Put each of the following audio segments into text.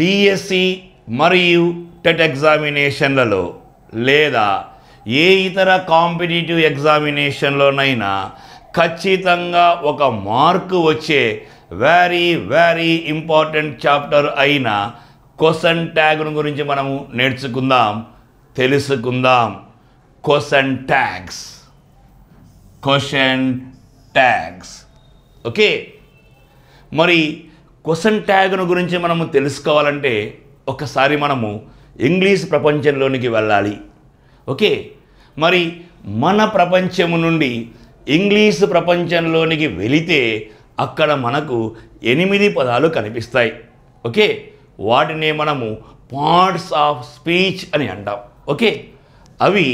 DSC మరియు TET ఎగ్జామినేషన్లలో లేదా ఏ ఇతర కాంపిటేటివ్ ఎగ్జామినేషన్లోనైనా ఖచ్చితంగా ఒక మార్కు వచ్చే వెరీ వెరీ ఇంపార్టెంట్ చాప్టర్ అయిన క్వశ్చన్ ట్యాగ్ను గురించి మనము నేర్చుకుందాం తెలుసుకుందాం question tags question tags okay మరి క్వశ్చన్ ట్యాగ్ను గురించి మనము తెలుసుకోవాలంటే ఒకసారి మనము ఇంగ్లీష్ ప్రపంచంలోనికి వెళ్ళాలి ఓకే మరి మన ప్రపంచము నుండి ఇంగ్లీష్ ప్రపంచంలోనికి వెళితే అక్కడ మనకు ఎనిమిది పదాలు కనిపిస్తాయి ఓకే వాటినే మనము పార్ట్స్ ఆఫ్ స్పీచ్ అని అంటాం ఓకే అవి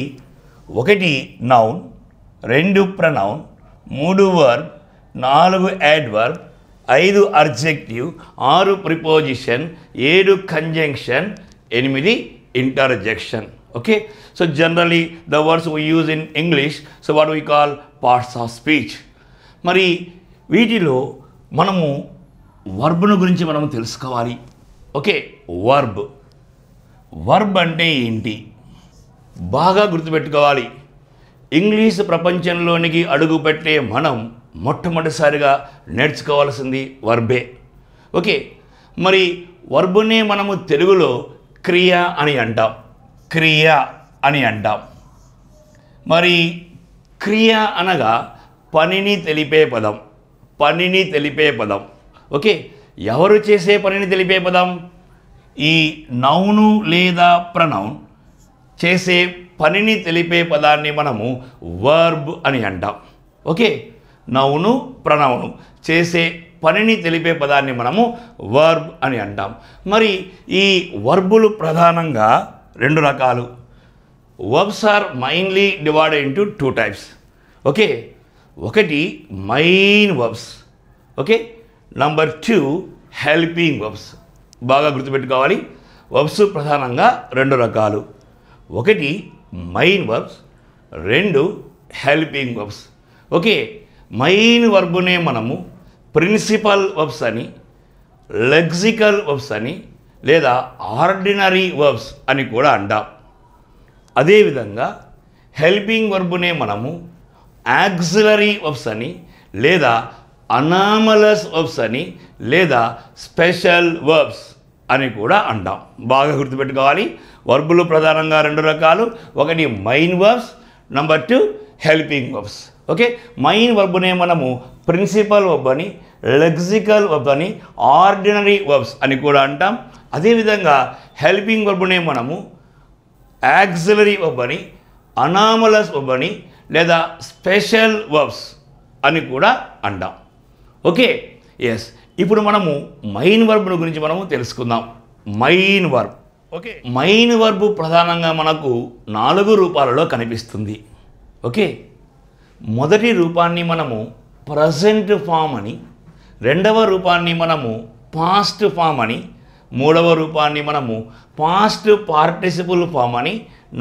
ఒకటి నౌన్ రెండు ప్రనౌన్ మూడు వర్బ్ నాలుగు యాడ్ వర్బ్ ఐదు అర్జెక్టివ్ ఆరు ప్రిపోజిషన్ ఏడు కంజంక్షన్ ఎనిమిది interjection okay so generally the words we use in English so what we call parts of speech మరి వీటిలో మనము వర్బ్ను గురించి మనం తెలుసుకోవాలి ఓకే వర్బ్ వర్బ్ అంటే ఏంటి బాగా గుర్తుపెట్టుకోవాలి ఇంగ్లీష్ ప్రపంచంలోనికి అడుగుపెట్టే మనం మొట్టమొదటిసారిగా నేర్చుకోవాల్సింది వర్బే ఓకే మరి వర్బునే మనము తెలుగులో క్రియ అని అంటాం క్రియ అని అంటాం మరి క్రియ అనగా పనిని తెలిపే పదం పనిని తెలిపే పదం ఓకే ఎవరు చేసే పనిని తెలిపే పదం ఈ నౌను లేదా ప్రనౌన్ చేసే పనిని తెలిపే పదాన్ని మనము వర్బ్ అని అంటాం ఓకే నవ్వును ప్రణవును చేసే పనిని తెలిపే పదాన్ని మనము వర్బ్ అని అంటాం మరి ఈ వర్బులు ప్రధానంగా రెండు రకాలు verbs are mainly divide into two types okay ఒకటి main verbs okay number two helping verbs బాగా గుర్తుపెట్టుకోవాలి వర్బ్స్ ప్రధానంగా రెండు రకాలు ఒకటి మైన్ వర్బ్స్ రెండు హెల్పింగ్ వర్బ్స్ ఓకే మెయిన్ వర్బునే మనము ప్రిన్సిపల్ వర్బ్స్ అని లెగ్జికల్ వర్బ్స్ అని లేదా ఆర్డినరీ వర్బ్స్ అని కూడా అంటాం అదేవిధంగా హెల్పింగ్ వర్బునే మనము యాక్సిలరీ వర్బ్స్ అని లేదా అనామలస్ వర్బ్స్ అని లేదా స్పెషల్ వర్బ్స్ అని కూడా అంటాం బాగా గుర్తుపెట్టుకోవాలి వర్బులు ప్రధానంగా రెండు రకాలు ఒకటి main verbs number two helping verbs okay main ವರ್ಬ್ನೇ మనము ప్రిన్సిపల్ వర్బ్ అని లెగ్జికల్ వర్బ్ అని ఆర్డినరీ వర్బ్స్ అని కూడా అంటాం అదేవిధంగా హెల్పింగ్ వర్బ్నే మనము యాక్సిలరీ వర్బ్ అని అనామలస్ వర్బ్ అని లేదా స్పెషల్ వర్బ్స్ అని కూడా అంటాం ఓకే ఎస్ ఇప్పుడు మనము మైన్ వర్బ్ గురించి మనము తెలుసుకుందాం main verb okay main verb ప్రధానంగా మనకు నాలుగు రూపాలలో కనిపిస్తుంది ఓకే మొదటి రూపాన్ని మనము ప్రజెంట్ ఫామ్ అని రెండవ రూపాన్ని మనము పాస్ట్ ఫామ్ అని మూడవ రూపాన్ని మనము పాస్ట్ పార్టిసిపుల్ ఫామ్ అని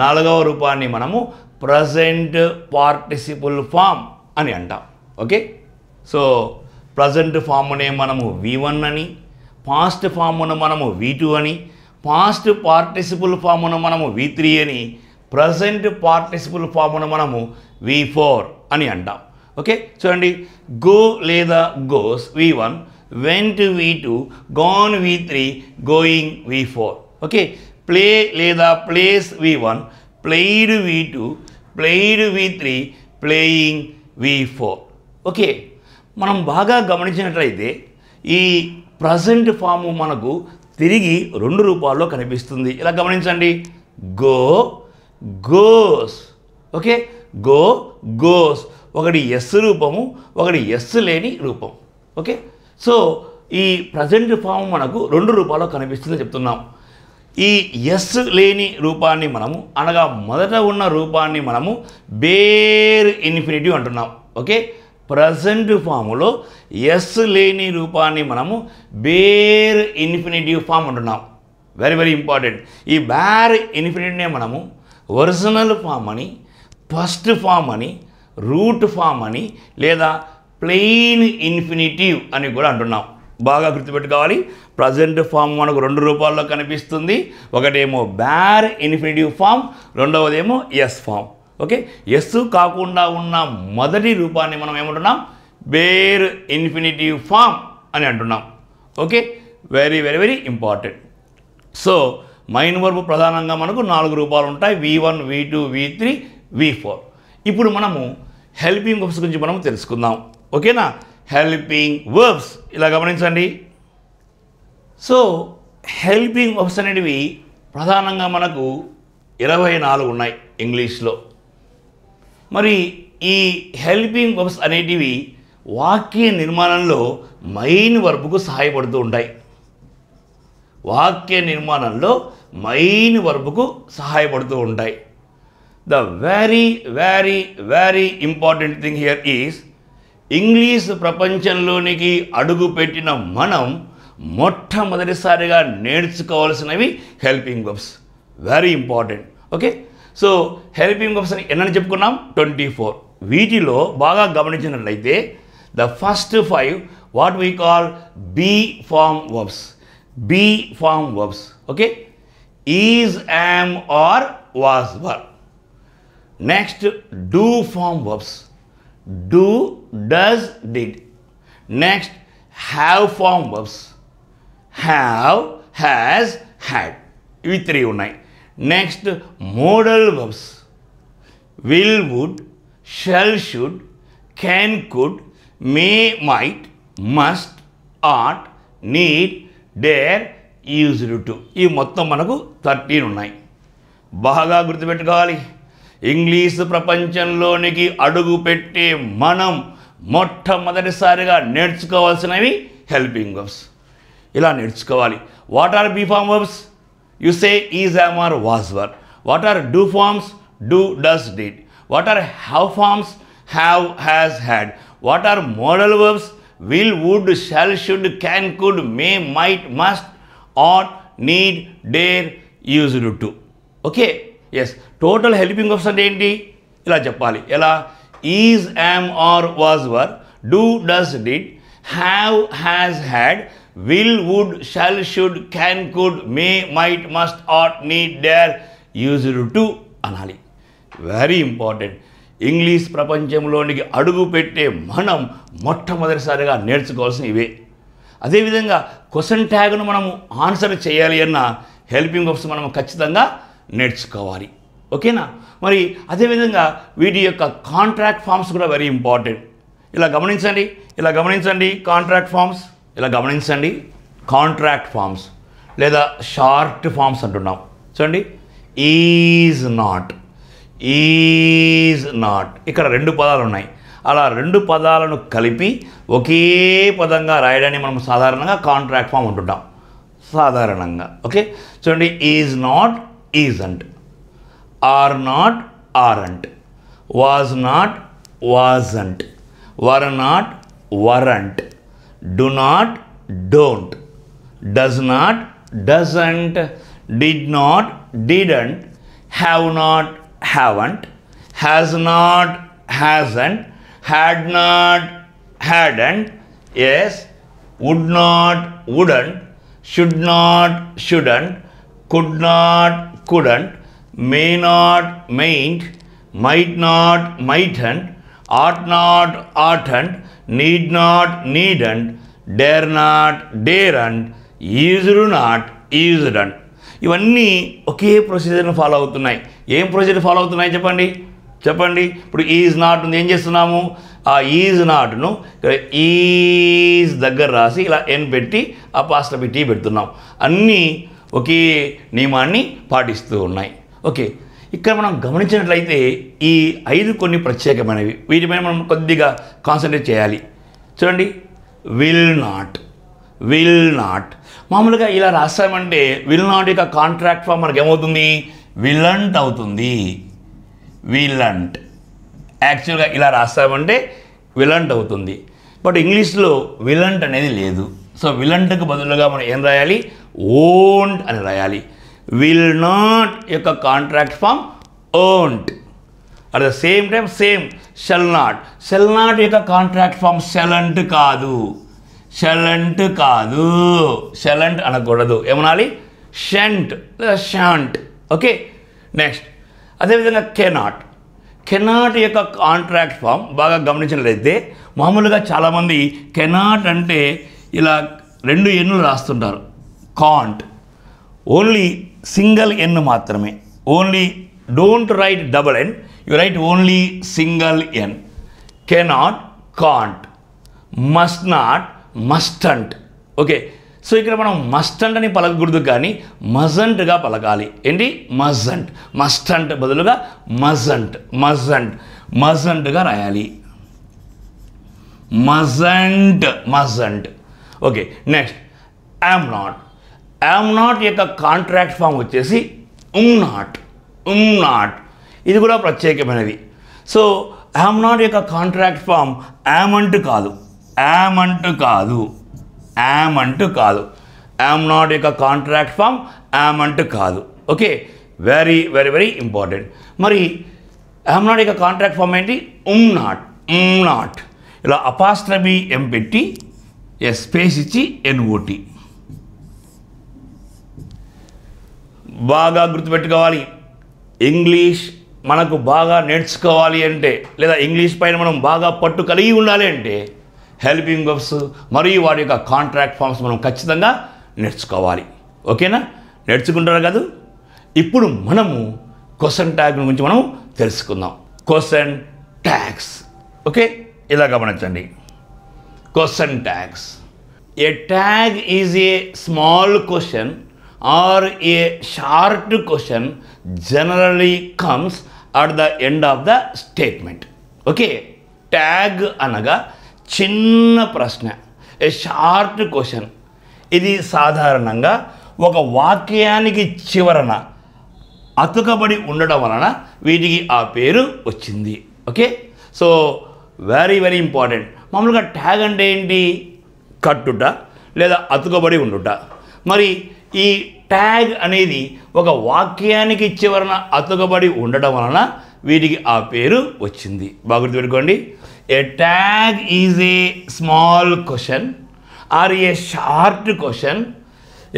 నాలుగవ రూపాన్ని మనము ప్రజెంట్ పార్టిసిపుల్ ఫామ్ అని అంటాం ఓకే సో ప్రజెంట్ ఫామ్నే మనము వి వన్ అని పాస్ట్ ఫామ్ను మనము వి టూ అని పాస్ట్ పార్టిసిపుల్ ఫామ్ను మనము వి త్రీ అని ప్రజెంట్ పార్టిసిపుల్ ఫామ్ను మనము వి ఫోర్ అని అంటాం ఓకే చూడండి గో లేదా goes V one went V two gone V three going V four okay play లేదా plays V one played V two played V three playing V four okay మనం బాగా గమనించినట్లయితే ఈ present form మనకు తిరిగి రెండు రూపాల్లో కనిపిస్తుంది ఇలా గమనించండి go goes okay go goes ఒకటి ఎస్ రూపము ఒకటి ఎస్ లేని రూపం ఓకే సో ఈ ప్రజెంట్ ఫామ్ మనకు రెండు రూపాల్లో కనిపిస్తుందని చెప్తున్నాం ఈ ఎస్ లేని రూపాన్ని మనము అనగా మొదట ఉన్న రూపాన్ని మనము బేర్ ఇన్ఫినిటివ్ అంటున్నాం ఓకే ప్రజెంట్ ఫాములో ఎస్ లేని రూపాన్ని మనము బేర్ ఇన్ఫినిటివ్ ఫామ్ అంటున్నాం వెరీ వెరీ ఇంపార్టెంట్ ఈ బ్యార్ ఇన్ఫినిటీనే మనము ఒరిజినల్ ఫామ్ అని ఫస్ట్ ఫామ్ అని రూట్ ఫామ్ అని లేదా ప్లెయిన్ ఇన్ఫినిటివ్ అని కూడా అంటున్నాం బాగా గుర్తుపెట్టుకోవాలి ప్రజెంట్ ఫామ్ మనకు రెండు రూపాల్లో కనిపిస్తుంది ఒకటేమో బ్యార్ ఇన్ఫినిటివ్ ఫామ్ రెండవదేమో ఎస్ ఫామ్ ఓకే ఎస్ కాకుండా ఉన్న మొదటి రూపాన్ని మనం ఏమంటున్నాం బేర్ ఇన్ఫినిటివ్ ఫామ్ అని అంటున్నాం okay very very very important so main verb ప్రధానంగా మనకు నాలుగు రూపాలు ఉంటాయి V one V two V three V four ఇప్పుడు మనము హెల్పింగ్ వర్బ్స్ గురించి మనం తెలుసుకుందాం ఓకేనా హెల్పింగ్ వర్బ్స్ ఇలా గమనించండి సో హెల్పింగ్ వర్బ్స్ అనేటివి ప్రధానంగా మనకు ఇరవై నాలుగు ఉన్నాయి ఇంగ్లీష్లో మరి ఈ హెల్పింగ్ వర్బ్స్ అనేటివి వాక్య నిర్మాణంలో మెయిన్ వర్బుకు సహాయపడుతూ ఉంటాయి వాక్య నిర్మాణంలో మెయిన్ వర్బుకు సహాయపడుతూ ఉంటాయి the very very very important thing here is English ప్రపంచంలోనికి అడుగు పెట్టిన మనం మొట్టమొదటిసారిగా నేర్చుకోవాల్సినవి helping verbs very important okay so helping verbs అని ఎన్నని చెప్పుకున్నాం ట్వంటీ ఫోర్ వీటిలో బాగా గమనించినట్లయితే the first five what we call be form verbs be form verbs okay is am are was were next do form verbs do does did next have form verbs have has had ఇవి three ఉన్నాయి next modal verbs will would shall should can could may might must ought need dare used to ఇవి మొత్తం మనకు thirteen ఉన్నాయి బాగా గుర్తుపెట్టుకోవాలి English ప్రపంచంలోనికి అడుగు పెట్టే మనం మొట్టమొదటిసారిగా నేర్చుకోవాల్సినవి హెల్పింగ్ వర్బ్స్ ఇలా నేర్చుకోవాలి what are be form verbs you say is am are was were what are do forms do does did what are have forms have has had what are modal verbs will would shall should can could may might must ought need dare used to okay yes total helping verbs అంటే ఏంటి ఇలా చెప్పాలి ఎలా is am are was were do does did have has had will would shall should can could may might must ought need dare used to అనాలి very important English ప్రపంచంలోనికి అడుగు పెట్టే మనం మొట్టమొదటిసారిగా నేర్చుకోవాల్సిన ఇవే అదేవిధంగా క్వశ్చన్ ట్యాగ్ను మనము ఆన్సర్ చేయాలి అన్న హెల్పింగ్ వర్బ్స్ మనం ఖచ్చితంగా నేర్చుకోవాలి ఓకేనా మరి అదేవిధంగా వీటి యొక్క కాంట్రాక్ట్ ఫామ్స్ కూడా వెరీ ఇంపార్టెంట్ ఇలా గమనించండి ఇలా గమనించండి కాంట్రాక్ట్ ఫామ్స్ ఇలా గమనించండి కాంట్రాక్ట్ ఫామ్స్ లేదా షార్ట్ ఫామ్స్ అంటున్నాం చూడండి ఈజ్ నాట్ ఈజ్ నాట్ ఇక్కడ రెండు పదాలు ఉన్నాయి అలా రెండు పదాలను కలిపి ఒకే పదంగా రాయడాన్ని మనం సాధారణంగా కాంట్రాక్ట్ ఫామ్ అంటుంటాం సాధారణంగా ఓకే చూడండి ఈజ్ నాట్ ఈజ్ అంటే are not, aren't, was not, wasn't, were not, weren't, do not, don't, does not, doesn't, did not, didn't, have not, haven't, has not, hasn't, had not, hadn't, yes, would not, wouldn't, should not, shouldn't, could not, couldn't, may not mayn't might not mightn't ought not oughtn't need not needn't dare not daren't used not usedn't ఇవన్నీ ఒకే ప్రొసీజర్ని follow అవుతున్నాయి ఏం procedure follow అవుతున్నాయి చెప్పండి చెప్పండి ఇప్పుడు is not ఉంది ఏం చేస్తున్నాము ఆ ఈజ్ నాట్ను ఇక్కడ ఈజ్ దగ్గర రాసి ఇలా ఎన్ పెట్టి ఆ పాస్టపి పెట్టి పెడుతున్నాం అన్నీ ఒకే నియమాన్ని పాటిస్తూ ఉన్నాయి ఓకే ఇక్కడ మనం గమనించినట్లయితే ఈ ఐదు కొన్ని ప్రత్యేకమైనవి వీటిపైన మనం కొద్దిగా కాన్సన్ట్రేట్ చేయాలి చూడండి విల్ నాట్ విల్ నాట్ మామూలుగా ఇలా రాస్తామంటే విల్ నాట్ యొక్క కాంట్రాక్ట్ ఫామ్ మనకి ఏమవుతుంది విలంట్ అవుతుంది విలంట్ యాక్చువల్గా ఇలా రాస్తామంటే విలంట్ అవుతుంది బట్ ఇంగ్లీష్లో విలంట్ అనేది లేదు సో విలంట్కు బదులుగా మనం ఏం రాయాలి ఓంట్ అని రాయాలి విల్ నాట్ యొక్క contract form won't at the same time same shall not shall not యొక్క కాంట్రాక్ట్ ఫామ్ షెలంట్ కాదు షెలంట్ కాదు షెలంట్ అనకూడదు ఏమనాలి షంట్ షాంట్ ఓకే నెక్స్ట్ అదేవిధంగా కెనాట్ కెనాట్ యొక్క కాంట్రాక్ట్ ఫామ్ బాగా గమనించినట్లయితే మామూలుగా చాలామంది కెనాట్ అంటే ఇలా రెండు ఎన్నులు రాస్తుంటారు కాంట్ ఓన్లీ సింగల్ ఎన్ మాత్రమే only don't write double N you write only single N cannot can't must not mustn't okay so ఇక్కడ మనం మస్టంట్ అని పలకకూడదు కానీ మజంట్గా పలకాలి ఏంటి మజంట్ మస్టంట్ బదులుగా మజంట్ మజంట్ మజంట్గా రాయాలి mustn't mustn't okay next I'm not am not యొక్క కాంట్రాక్ట్ ఫామ్ వచ్చేసి ఉమ్ నాట్ ఉమ్ నాట్ ఇది కూడా ప్రత్యేకమైనది సో యామ్ నాట్ యొక్క కాంట్రాక్ట్ ఫామ్ యామ్ అంటూ కాదు యామ్ అంటూ కాదు యామ్ అంటూ కాదు యామ్ నాట్ యొక్క కాంట్రాక్ట్ ఫామ్ యామ్ అంటూ కాదు okay very very very important మరి యామ్ నాట్ యొక్క కాంట్రాక్ట్ ఫామ్ ఏంటి ఉమ్ నాట్ ఉమ్ నాట్ ఇలా అపాస్ట్రబీ ఎం పెట్టి ఎస్పేస్ ఇచ్చి ఎన్ఓటీ బాగా గుర్తుపెట్టుకోవాలి ఇంగ్లీష్ మనకు బాగా నేర్చుకోవాలి అంటే లేదా ఇంగ్లీష్ పైన మనం బాగా పట్టు కలిగి ఉండాలి అంటే హెల్పింగ్ వర్బ్స్ మరియు వాటి యొక్క కాంట్రాక్ట్ ఫామ్స్ మనం ఖచ్చితంగా నేర్చుకోవాలి ఓకేనా నేర్చుకుంటారు కాదు ఇప్పుడు మనము క్వశ్చన్ ట్యాగ్ గురించి మనం తెలుసుకుందాం క్వశ్చన్ ట్యాగ్స్ ఓకే ఇలా గమనించండి question tags a tag is a small question or a short question generally comes at the end of the statement okay tag అనగా చిన్న ప్రశ్న ఏ షార్ట్ క్వశ్చన్ ఇది సాధారణంగా ఒక వాక్యానికి చివరన అతుకబడి ఉండడం వలన వీటికి ఆ పేరు వచ్చింది okay so very very important మామూలుగా ట్యాగ్ అంటే ఏంటి కట్టుట లేదా అతుకబడి ఉండుట మరి ఈ ట్యాగ్ అనేది ఒక వాక్యానికి చివరన అతుకబడి ఉండడం వలన వీటికి ఆ పేరు వచ్చింది బాగా గుర్తుపెట్టుకోండి a tag is a small question or a short question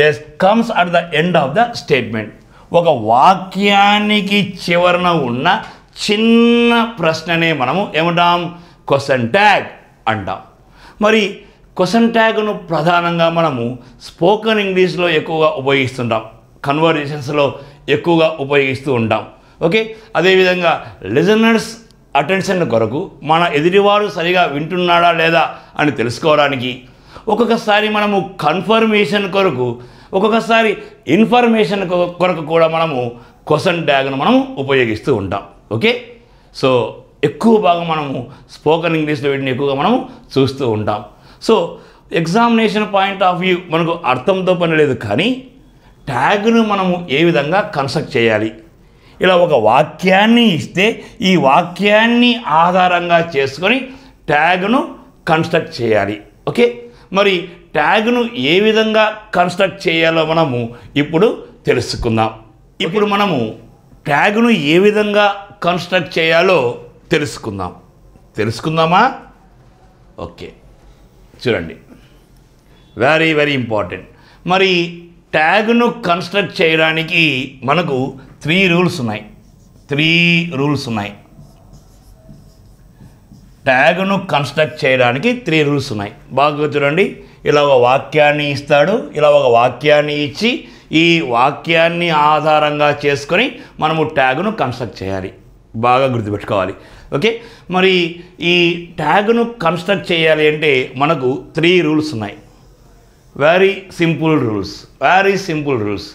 as comes at the end of the statement ఒక వాక్యానికి చివరన ఉన్న చిన్న ప్రశ్ననే మనము ఏమంటాం క్వశ్చన్ ట్యాగ్ అంటాం మరి క్వశ్చన్ ట్యాగ్ను ప్రధానంగా మనము స్పోకెన్ ఇంగ్లీష్లో ఎక్కువగా ఉపయోగిస్తుంటాం కన్వర్జేషన్స్లో ఎక్కువగా ఉపయోగిస్తూ ఉంటాం ఓకే అదేవిధంగా లిజనర్స్ అటెన్షన్ కొరకు మన ఎదుటివారు సరిగా వింటున్నాడా లేదా అని తెలుసుకోవడానికి ఒక్కొక్కసారి మనము కన్ఫర్మేషన్ కొరకు ఒక్కొక్కసారి ఇన్ఫర్మేషన్ కొరకు కూడా మనము క్వశ్చన్ ట్యాగ్ను మనం ఉపయోగిస్తూ ఉంటాం ఓకే సో ఎక్కువ భాగం మనము స్పోకెన్ ఇంగ్లీష్లో వీటిని ఎక్కువగా మనము చూస్తూ ఉంటాం so examination point of view మనకు అర్థంతో పని లేదు కానీ ట్యాగ్ను మనము ఏ విధంగా కన్స్ట్రక్ట్ చేయాలి ఇలా ఒక వాక్యాన్ని ఇస్తే ఈ వాక్యాన్ని ఆధారంగా చేసుకొని ట్యాగ్ను కన్స్ట్రక్ట్ చేయాలి ఓకే మరి ట్యాగ్ను ఏ విధంగా కన్స్ట్రక్ట్ చేయాలో మనము ఇప్పుడు తెలుసుకుందాం ఇప్పుడు మనము ట్యాగ్ను ఏ విధంగా కన్స్ట్రక్ట్ చేయాలో తెలుసుకుందాం తెలుసుకుందామా ఓకే చూడండి వెరీ వెరీ ఇంపార్టెంట్ మరి ట్యాగ్ను కన్స్ట్రక్ట్ చేయడానికి మనకు త్రీ రూల్స్ ఉన్నాయి త్రీ రూల్స్ ఉన్నాయి ట్యాగ్ను కన్స్ట్రక్ట్ చేయడానికి త్రీ రూల్స్ ఉన్నాయి బాగా చూడండి ఇలా ఒక వాక్యాన్ని ఇస్తాడు ఇలా ఒక వాక్యాన్ని ఇచ్చి ఈ వాక్యాన్ని ఆధారంగా చేసుకొని మనము ట్యాగ్ను కన్స్ట్రక్ట్ చేయాలి బాగా గుర్తుపెట్టుకోవాలి ఓకే మరి ఈ ట్యాగ్ను కన్స్ట్రక్ట్ చేయాలి అంటే మనకు త్రీ రూల్స్ ఉన్నాయి very simple rules very simple rules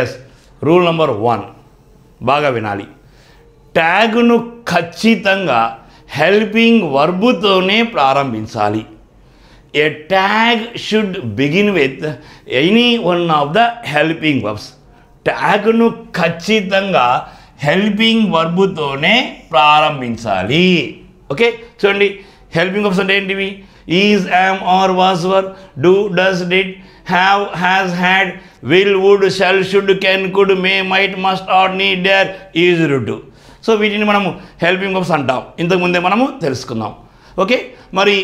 yes rule number one బాగా వినాలి ట్యాగ్ను ఖచ్చితంగా హెల్పింగ్ వర్బుతోనే ప్రారంభించాలి a tag should begin with any one of the helping verbs ట్యాగ్ను ఖచ్చితంగా హెల్పింగ్ వర్బుతోనే ప్రారంభించాలి ఓకే చూడండి హెల్పింగ్ వర్బ్స్ అంటే ఏంటివి is am are was were do does did have has had will would shall should can could may might must ought need dare used so వీటిని మనము helping verbs అంటాం ఇంతకుముందే మనము తెలుసుకుందాం okay మరి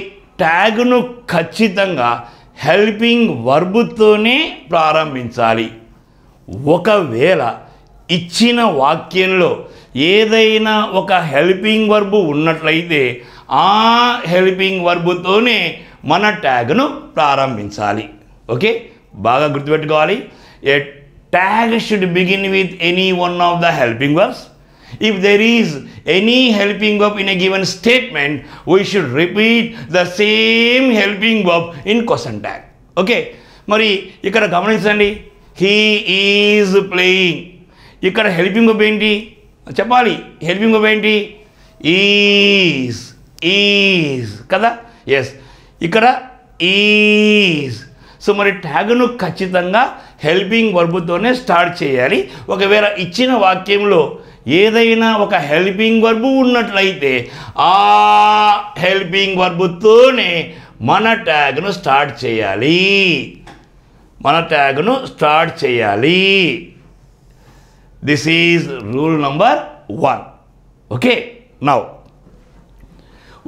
ట్యాగ్ను ఖచ్చితంగా హెల్పింగ్ వర్బుతోనే ప్రారంభించాలి ఒకవేళ ఇచ్చిన వాక్యంలో ఏదైనా ఒక హెల్పింగ్ వర్బు ఉన్నట్లయితే ఆ హెల్పింగ్ వర్బుతోనే మన ట్యాగ్ను ప్రారంభించాలి ఓకే బాగా గుర్తుపెట్టుకోవాలి a tag should begin with any one of the helping verbs if there is any helping verb in a given statement we should repeat the same helping verb in question tag okay మరి ఇక్కడ గమనించండి he is playing ఇక్కడ helping verb ఏంటి చెప్పాలి helping verb ఏంటి is is కదా yes ఇక్కడ is so మరి ట్యాగ్ను ఖచ్చితంగా హెల్పింగ్ వర్బుతోనే స్టార్ట్ చేయాలి ఒకవేళ ఇచ్చిన వాక్యంలో ఏదైనా ఒక హెల్పింగ్ వర్బు ఉన్నట్లయితే ఆ హెల్పింగ్ వర్బుతోనే మన ట్యాగ్ను స్టార్ట్ చేయాలి మన ట్యాగ్ను స్టార్ట్ చేయాలి this is rule number one okay now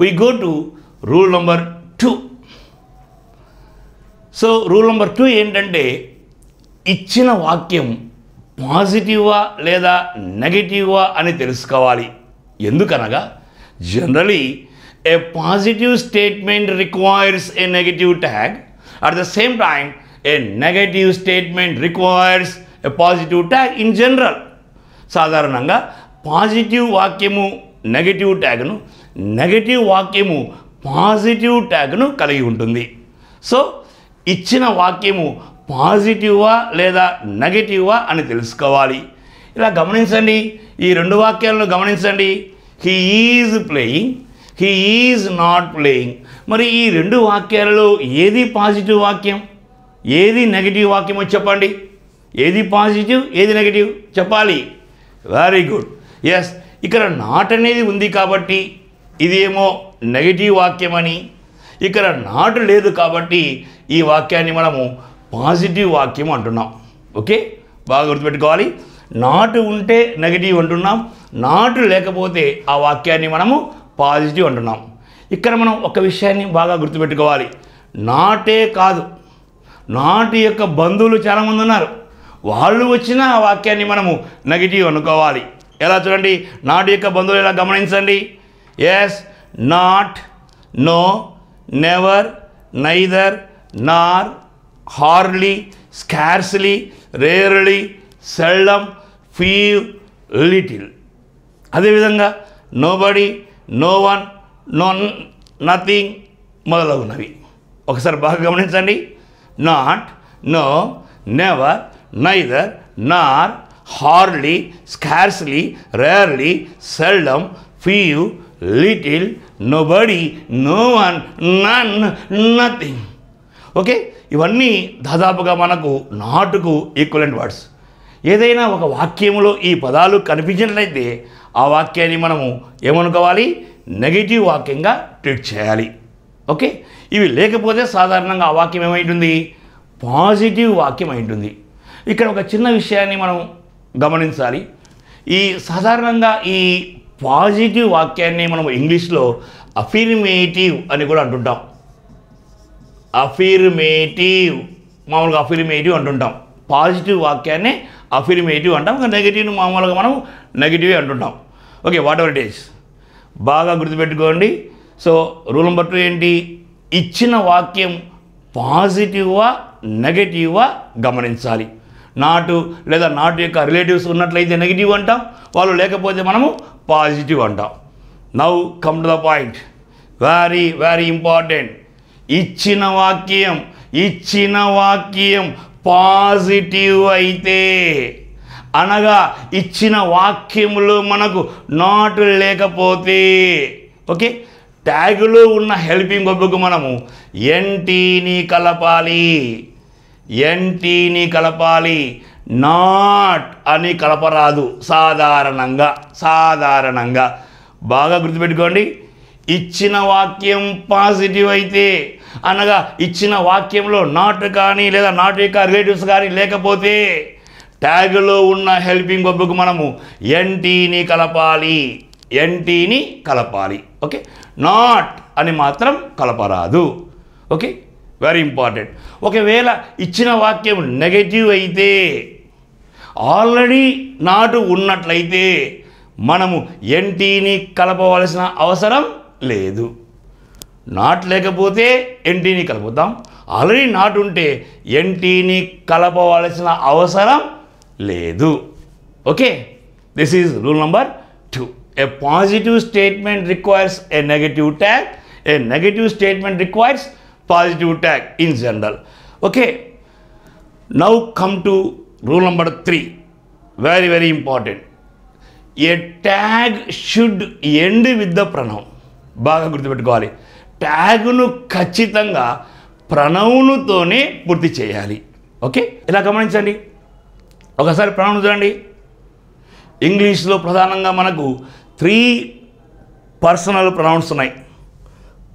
we go to rule number two so rule number two ఏంటంటే ఇచ్చిన వాక్యం పాజిటివా లేదా నెగటివా అని తెలుసుకోవాలి ఎందుకనగా generally a positive statement requires a negative tag at the same time a negative statement requires a positive tag in general సాధారణంగా పాజిటివ్ వాక్యము నెగటివ్ ట్యాగ్ను నెగటివ్ వాక్యము పాజిటివ్ ట్యాగ్ను కలిగి ఉంటుంది సో ఇచ్చిన వాక్యము పాజిటివా లేదా నెగటివా అని తెలుసుకోవాలి ఇలా గమనించండి ఈ రెండు వాక్యాలను గమనించండి he is playing he is not playing మరి ఈ రెండు వాక్యాలలో ఏది పాజిటివ్ వాక్యం ఏది నెగిటివ్ వాక్యమో చెప్పండి ఏది పాజిటివ్ ఏది నెగిటివ్ చెప్పాలి వెరీ గుడ్ ఎస్ ఇక్కడ నాట్ అనేది ఉంది కాబట్టి ఇదేమో నెగిటివ్ వాక్యం అని ఇక్కడ నాట్ లేదు కాబట్టి ఈ వాక్యాన్ని మనము పాజిటివ్ వాక్యం అంటున్నాం ఓకే బాగా గుర్తుపెట్టుకోవాలి నాటు ఉంటే నెగిటివ్ అంటున్నాం నాటు లేకపోతే ఆ వాక్యాన్ని మనము పాజిటివ్ అంటున్నాం ఇక్కడ మనం ఒక విషయాన్ని బాగా గుర్తుపెట్టుకోవాలి నాటే కాదు నాటు యొక్క బంధువులు చాలామంది ఉన్నారు వాళ్ళు వచ్చిన ఆ వాక్యాన్ని మనము నెగిటివ్ అనుకోవాలి ఎలా చూడండి నాట్ యొక్క బంధువులు ఎలా గమనించండి yes not no never neither nor హార్లీ scarcely rarely seldom few little అదేవిధంగా nobody no one no nothing మొదలగునవి ఒకసారి బాగా గమనించండి not no never neither nor హార్లీ scarcely rarely seldom few little nobody no one none nothing okay ఇవన్నీ దాదాపుగా మనకు నాటుకు ఈక్వలెంట్ వర్డ్స్ ఏదైనా ఒక వాక్యంలో ఈ పదాలు కనిపించినట్లయితే ఆ వాక్యాన్ని మనము ఏమనుకోవాలి నెగిటివ్ వాక్యంగా ట్రీట్ చేయాలి ఓకే ఇవి లేకపోతే సాధారణంగా ఆ వాక్యం ఏమైంటుంది పాజిటివ్ వాక్యం అయింటుంది ఇక్కడ ఒక చిన్న విషయాన్ని మనం గమనించాలి ఈ సాధారణంగా ఈ పాజిటివ్ వాక్యాన్ని మనం ఇంగ్లీష్లో అఫిర్మేటివ్ అని కూడా అంటుంటాం అఫిర్మేటివ్ మామూలుగా అఫిర్మేటివ్ అంటుంటాం పాజిటివ్ వాక్యాన్ని అఫిర్మేటివ్ అంటాం ఇంకా నెగిటివ్ మామూలుగా మనం నెగిటివ్ అంటుంటాం okay whatever it is బాగా గుర్తుపెట్టుకోండి సో రూల్ నెంబర్ టూ ఏంటి ఇచ్చిన వాక్యం పాజిటివ్వా నెగిటివ్వా గమనించాలి నాటు లేదా నాటు యొక్క రిలేటివ్స్ ఉన్నట్లయితే నెగిటివ్ అంటాం వాళ్ళు లేకపోతే మనము పాజిటివ్ అంటాం now come to the point very very important ఇచ్చిన వాక్యం ఇచ్చిన వాక్యం పాజిటివ్ అయితే అనగా ఇచ్చిన వాక్యంలో మనకు నాటు లేకపోతే ఓకే ట్యాగులో ఉన్న హెల్పింగ్ గొప్పకు మనము ఎన్టీని కలపాలి ఎన్టీని కలపాలి నాట్ అని కలపరాదు సాధారణంగా సాధారణంగా బాగా గుర్తుపెట్టుకోండి ఇచ్చిన వాక్యం పాజిటివ్ అయితే అనగా ఇచ్చిన వాక్యంలో నాట్ కానీ లేదా నాట్ యొక్క రిలేటివ్స్ కానీ లేకపోతే ట్యాగ్లో ఉన్న హెల్పింగ్ గొప్పకు మనము ఎన్టీని కలపాలి ఎన్టీని కలపాలి ఓకే నాట్ అని మాత్రం కలపరాదు ఓకే వెరీ ఇంపార్టెంట్ ఒకవేళ ఇచ్చిన వాక్యం నెగటివ్ అయితే ఆల్రెడీ నాటు ఉన్నట్లయితే మనము ఎన్టీని కలపవలసిన అవసరం లేదు నాట్ లేకపోతే ఎన్టీని కలుపుతాం ఆల్రెడీ నాట్ ఉంటే ఎన్టీని కలపవలసిన అవసరం లేదు okay this is rule number two a positive statement requires a negative tag a negative statement requires positive tag in general. Okay. Now come to rule number three. Very, very important. A tag should end with the pronoun. బాగా గుర్తుపెట్టుకోవాలి ట్యాగ్ను ఖచ్చితంగా ప్రణౌనుతోనే పూర్తి చేయాలి okay ఇలా గమనించండి ఒకసారి ప్రణౌను చూడండి ఇంగ్లీష్లో ప్రధానంగా మనకు త్రీ పర్సనల్ ప్రొనౌన్స్ ఉన్నాయి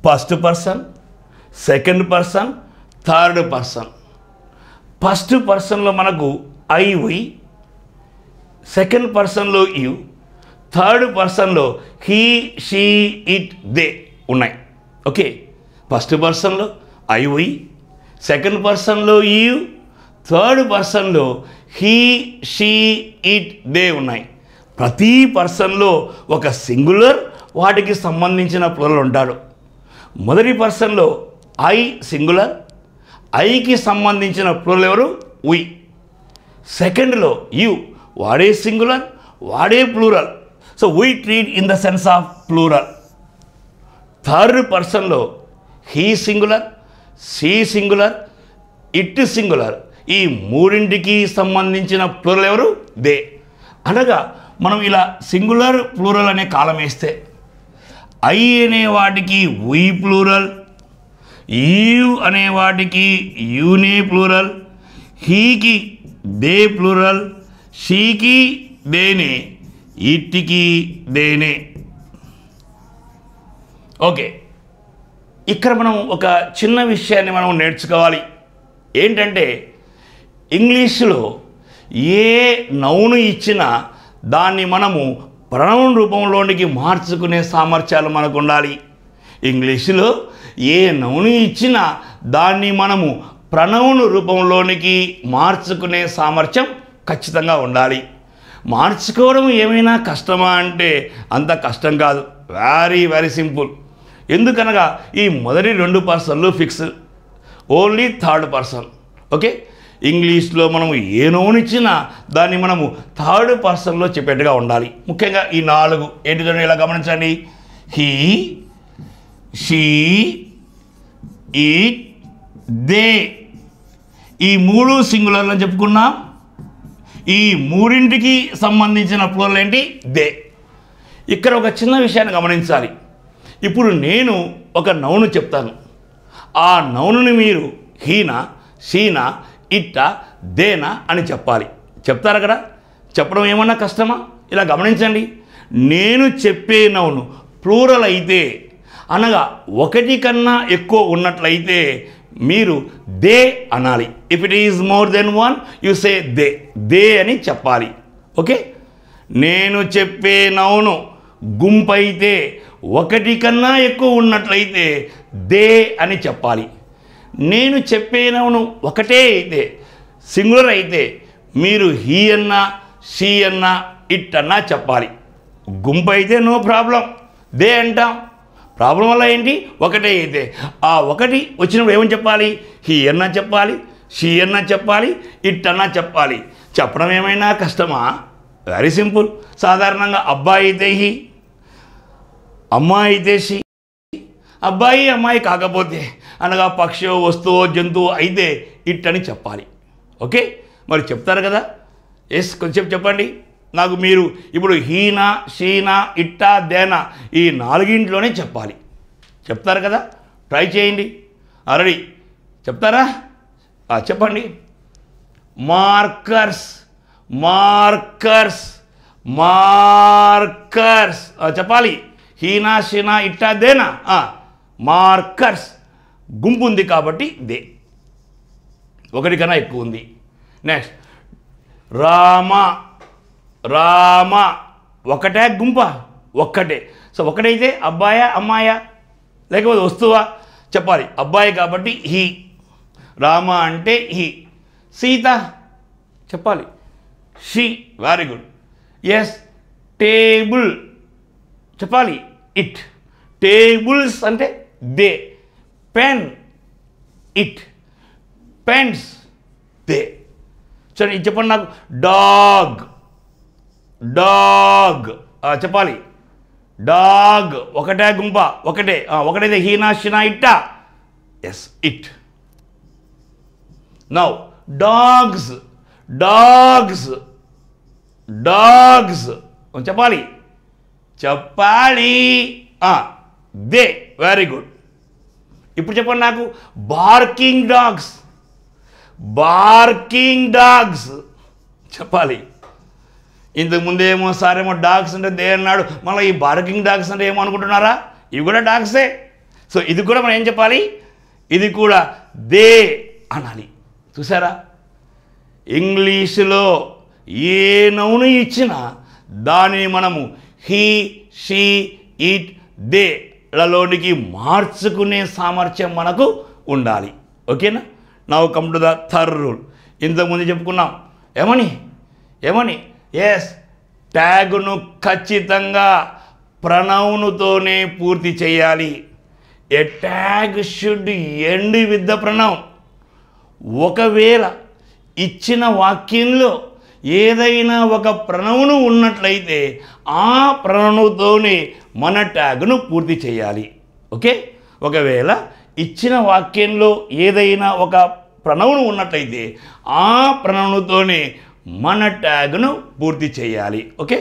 first person second person third person first పర్సన్లో మనకు ఐ వి సెకండ్ పర్సన్లో యు థర్డ్ పర్సన్లో హీ షీ ఇట్ దే ఉన్నాయి ఓకే ఫస్ట్ పర్సన్లో ఐ వి సెకండ్ పర్సన్లో యు థర్డ్ పర్సన్లో హీ షీ ఇట్ దే ఉన్నాయి ప్రతి పర్సన్లో ఒక సింగులర్ వాటికి సంబంధించిన పొరలు ఉంటారు మొదటి పర్సన్లో ఐ సింగులర్ ఐకి సంబంధించిన ప్లూరల్ ఎవరు ఉయ్ సెకండ్లో యు వాడే సింగులర్ వాడే plural so we treat in the sense of plural third పర్సన్లో he singular she singular it singular ఈ మూడింటికి సంబంధించిన ప్లూరల్ ఎవరు దే అనగా మనం ఇలా సింగులర్ ప్లూరల్ అనే కాలం వేస్తే ఐ అనే వాటికి వీ ప్లూరల్ ఈవ్ అనే వాటికి యూనే ప్లూరల్ హీకి దే ప్లూరల్ షీకి దేనే ఇట్టికి దేనే ఓకే ఇక్కడ మనం ఒక చిన్న విషయాన్ని మనం నేర్చుకోవాలి ఏంటంటే ఇంగ్లీషులో ఏ నౌను ఇచ్చినా దాన్ని మనము ప్రణవం రూపంలోనికి మార్చుకునే సామర్థ్యాలు మనకు ఉండాలి ఇంగ్లీషులో ఏ నవ్వును ఇచ్చినా దాన్ని మనము ప్రణవును రూపంలోనికి మార్చుకునే సామర్థ్యం ఖచ్చితంగా ఉండాలి మార్చుకోవడం ఏమైనా కష్టమా అంటే అంత కష్టం కాదు వెరీ వెరీ సింపుల్ ఎందుకనగా ఈ మొదటి రెండు పర్సన్లు fix only third person okay ఇంగ్లీష్లో మనము ఏ నోనిచ్చినా దాన్ని మనము థర్డ్ పర్సన్లో చెప్పేట్టుగా ఉండాలి ముఖ్యంగా ఈ నాలుగు ఏంటిదో ఇలా గమనించండి హీ షీ ఇట్ దే ఈ మూడు సింగులర్లను అని చెప్పుకున్నాం ఈ మూడింటికి సంబంధించిన ప్లోర్లు ఏంటి దే ఇక్కడ ఒక చిన్న విషయాన్ని గమనించాలి ఇప్పుడు నేను ఒక నౌను చెప్తాను ఆ నౌనుని మీరు హీన షీన ఇట్ట దేన అని చెప్పాలి చెప్తారు కదా చెప్పడం ఏమన్నా కష్టమా ఇలా గమనించండి నేను చెప్పే నౌను ప్లూరల్ అయితే అనగా ఒకటి కన్నా ఎక్కువ ఉన్నట్లయితే మీరు దే అనాలి if it is more than one you say they they అని చెప్పాలి ఓకే నేను చెప్పే నౌను గుంపు అయితే ఒకటి కన్నా ఎక్కువ ఉన్నట్లయితే దే అని చెప్పాలి నేను చెప్పే నౌను ఒకటే అయితే సింగులర్ అయితే మీరు హీ అన్నా షీ అన్నా ఇట్ అన్నా చెప్పాలి గుంపు అయితే నో ప్రాబ్లం దే అంటాం ప్రాబ్లం వల్ల ఏంటి ఒకటే అయితే ఆ ఒకటి వచ్చినప్పుడు ఏమని చెప్పాలి హీ అన్నా చెప్పాలి షీ అన్నా చెప్పాలి ఇట్ అన్నా చెప్పాలి చెప్పడం ఏమైనా కష్టమా వెరీ సింపుల్ సాధారణంగా అబ్బాయి అయితే హీ అమ్మాయి అయితే షీ అబ్బాయి అమ్మాయి కాకపోతే అనగా పక్షి వస్తువు జంతువు అయితే ఇట్ అని చెప్పాలి ఓకే మరి చెప్తారు కదా ఎస్ కొంచెం చెప్పండి నాకు మీరు ఇప్పుడు హీన షీన ఇట్ట దేన ఈ నాలుగింట్లోనే చెప్పాలి చెప్తారు కదా ట్రై చేయండి ఆల్రెడీ చెప్తారా చెప్పండి మార్కర్స్ మార్కర్స్ మార్కర్స్ చెప్పాలి హీనా షీన ఇట్ట దేనా మార్కర్స్ గుంపు ఉంది కాబట్టి దే ఒకటి కన్నా ఎక్కువ ఉంది నెక్స్ట్ రామ రామ ఒకటే గుంప ఒక్కటే సో ఒకటైతే అబ్బాయా అమ్మాయా లేకపోతే వస్తువా చెప్పాలి అబ్బాయి కాబట్టి హీ రామ అంటే హీ సీత చెప్పాలి she very good yes table చెప్పాలి ఇట్ టేబుల్స్ అంటే they pen it pens they చూడండి ఇది చెప్పండి నాకు డాగ్ డాగ్ చెప్పాలి డాగ్ ఒకటే గుంప ఒకటే ఒకటైతే హీనా షినా ఇట్ట yes it now dogs dogs dogs చెప్పాలి చెప్పాలి దే వెరీ గుడ్ ఇప్పుడు చెప్పండి నాకు బార్కింగ్ డాగ్స్ బార్కింగ్ డాగ్స్ చెప్పాలి ఇంతకు ముందేమో సారేమో డాగ్స్ అంటే దే అన్నాడు మళ్ళీ ఈ బార్కింగ్ డాగ్స్ అంటే ఏమో అనుకుంటున్నారా ఇవి కూడా డాగ్సే సో ఇది కూడా మనం ఏం చెప్పాలి ఇది కూడా దే అనాలి చూసారా ఇంగ్లీషులో ఏ నౌను ఇచ్చినా దానిని మనము హీ షీ ఇట్ దేలలోనికి మార్చుకునే సామర్థ్యం మనకు ఉండాలి ఓకేనా now come to the third rule ఇంతకుముందు చెప్పుకున్నాం ఏమని ఏమని ఎస్ ట్యాగును ఖచ్చితంగా ప్రణౌనుతోనే పూర్తి చేయాలి a tag should end with the pronoun ఒకవేళ ఇచ్చిన వాక్యంలో ఏదైనా ఒక ప్రణవును ఉన్నట్లయితే ఆ ప్రణవుతోనే మన ట్యాగ్ను పూర్తి చేయాలి ఓకే ఒకవేళ ఇచ్చిన వాక్యంలో ఏదైనా ఒక ప్రణవును ఉన్నట్లయితే ఆ ప్రణవుతోనే మన ట్యాగ్ను పూర్తి చేయాలి ఓకే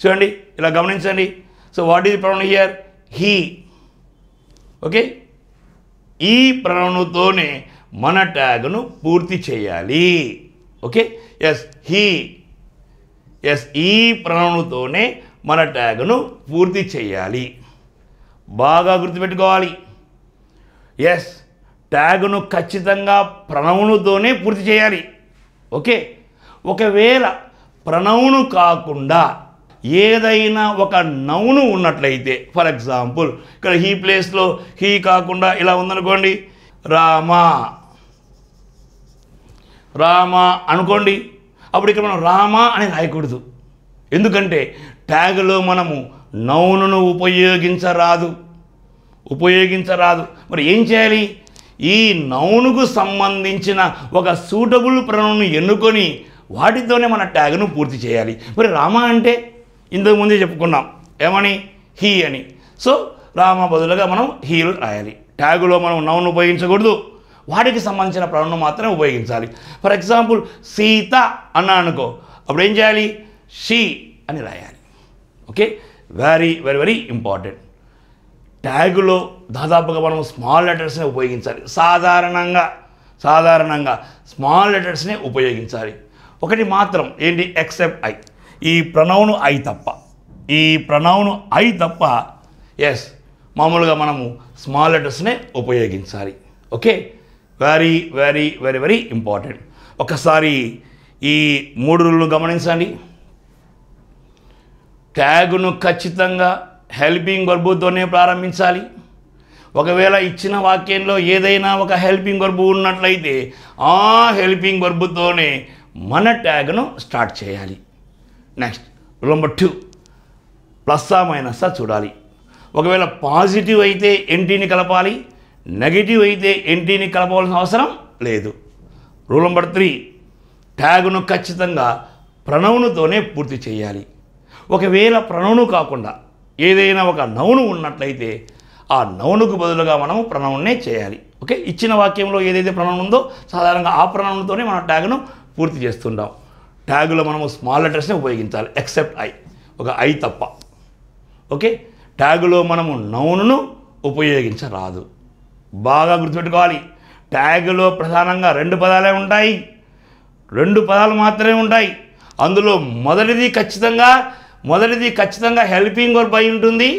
చూడండి ఇలా గమనించండి so what is pronoun here he okay ఈ ప్రౌణతోనే మన ట్యాగ్ను పూర్తి చేయాలి ఓకే ఎస్ హీ ఎస్ ఈ ప్రౌణతోనే మన ట్యాగ్ను పూర్తి చేయాలి బాగా గుర్తుపెట్టుకోవాలి ఎస్ ట్యాగ్ను ఖచ్చితంగా ప్రణవునుతోనే పూర్తి చేయాలి ఓకే ఒకవేళ ప్రణౌను కాకుండా ఏదైనా ఒక నౌను ఉన్నట్లయితే ఫర్ ఎగ్జాంపుల్ ఇక్కడ హీ ప్లేస్లో హీ కాకుండా ఇలా ఉందనుకోండి రామా రామ అనుకోండి అప్పుడు ఇక్కడ మనం రామ అని రాయకూడదు ఎందుకంటే ట్యాగ్లో మనము నౌనును ఉపయోగించరాదు ఉపయోగించరాదు మరి ఏం చేయాలి ఈ నౌనుకు సంబంధించిన ఒక సూటబుల్ ప్రణవును ఎన్నుకొని వాటితోనే మన ట్యాగ్ను పూర్తి చేయాలి మరి రామ అంటే ఇంతకుముందే చెప్పుకున్నాం ఏమని హీ అని సో రామ బదులుగా మనం హీలు రాయాలి ట్యాగులో మనం నౌన్ ఉపయోగించకూడదు వాటికి సంబంధించిన ప్రణం మాత్రమే ఉపయోగించాలి ఫర్ ఎగ్జాంపుల్ సీత అన్నా అనుకో అప్పుడు ఏం చేయాలి షీ అని రాయాలి okay very very very important ట్యాగులో దాదాపుగా మనం స్మాల్ లెటర్స్నే ఉపయోగించాలి సాధారణంగా సాధారణంగా స్మాల్ లెటర్స్నే ఉపయోగించాలి ఒకటి మాత్రం ఏంటి ఎక్సెప్ట్ ఐ ఈ ప్రణవును ఐ తప్ప ఈ ప్రణవును ఐ తప్ప ఎస్ మామూలుగా మనము స్మాల్ లెటర్స్నే ఉపయోగించాలి okay very very very very important ఒకసారి ఈ మూడు రూల్ను గమనించండి ట్యాగును ఖచ్చితంగా హెల్పింగ్ వర్బుతోనే ప్రారంభించాలి ఒకవేళ ఇచ్చిన వాక్యంలో ఏదైనా ఒక హెల్పింగ్ వర్బు ఉన్నట్లయితే ఆ హెల్పింగ్ వర్బుతోనే మన ట్యాగ్ను స్టార్ట్ చేయాలి నెక్స్ట్ రూల్ నెంబర్ టూ ప్లస్సా మైనస్సా చూడాలి ఒకవేళ పాజిటివ్ అయితే ఎంటీని కలపాలి నెగిటివ్ అయితే ఎంటీని కలపవలసిన అవసరం లేదు రూల్ నెంబర్ త్రీ ట్యాగును ఖచ్చితంగా ప్రణవునితోనే పూర్తి చేయాలి ఒకవేళ ప్రణవును కాకుండా ఏదైనా ఒక నౌను ఉన్నట్లయితే ఆ నవ్వునుకు బదులుగా మనము ప్రణవునే చేయాలి ఓకే ఇచ్చిన వాక్యంలో ఏదైతే ప్రణవం ఉందో సాధారణంగా ఆ ప్రణవంతోనే మన ట్యాగ్ను పూర్తి చేస్తున్నాం ట్యాగులో మనము స్మాల్ లెటర్స్ని ఉపయోగించాలి ఎక్సెప్ట్ ఐ ఒక ఐ తప్ప ఓకే ట్యాగులో మనము నౌనును ఉపయోగించరాదు బాగా గుర్తుపెట్టుకోవాలి ట్యాగులో ప్రధానంగా రెండు పదాలే ఉంటాయి రెండు పదాలు మాత్రమే ఉంటాయి అందులో మొదటిది ఖచ్చితంగా మొదటిది ఖచ్చితంగా హెల్పింగ్ వర్బ్ అయి ఉంటుంది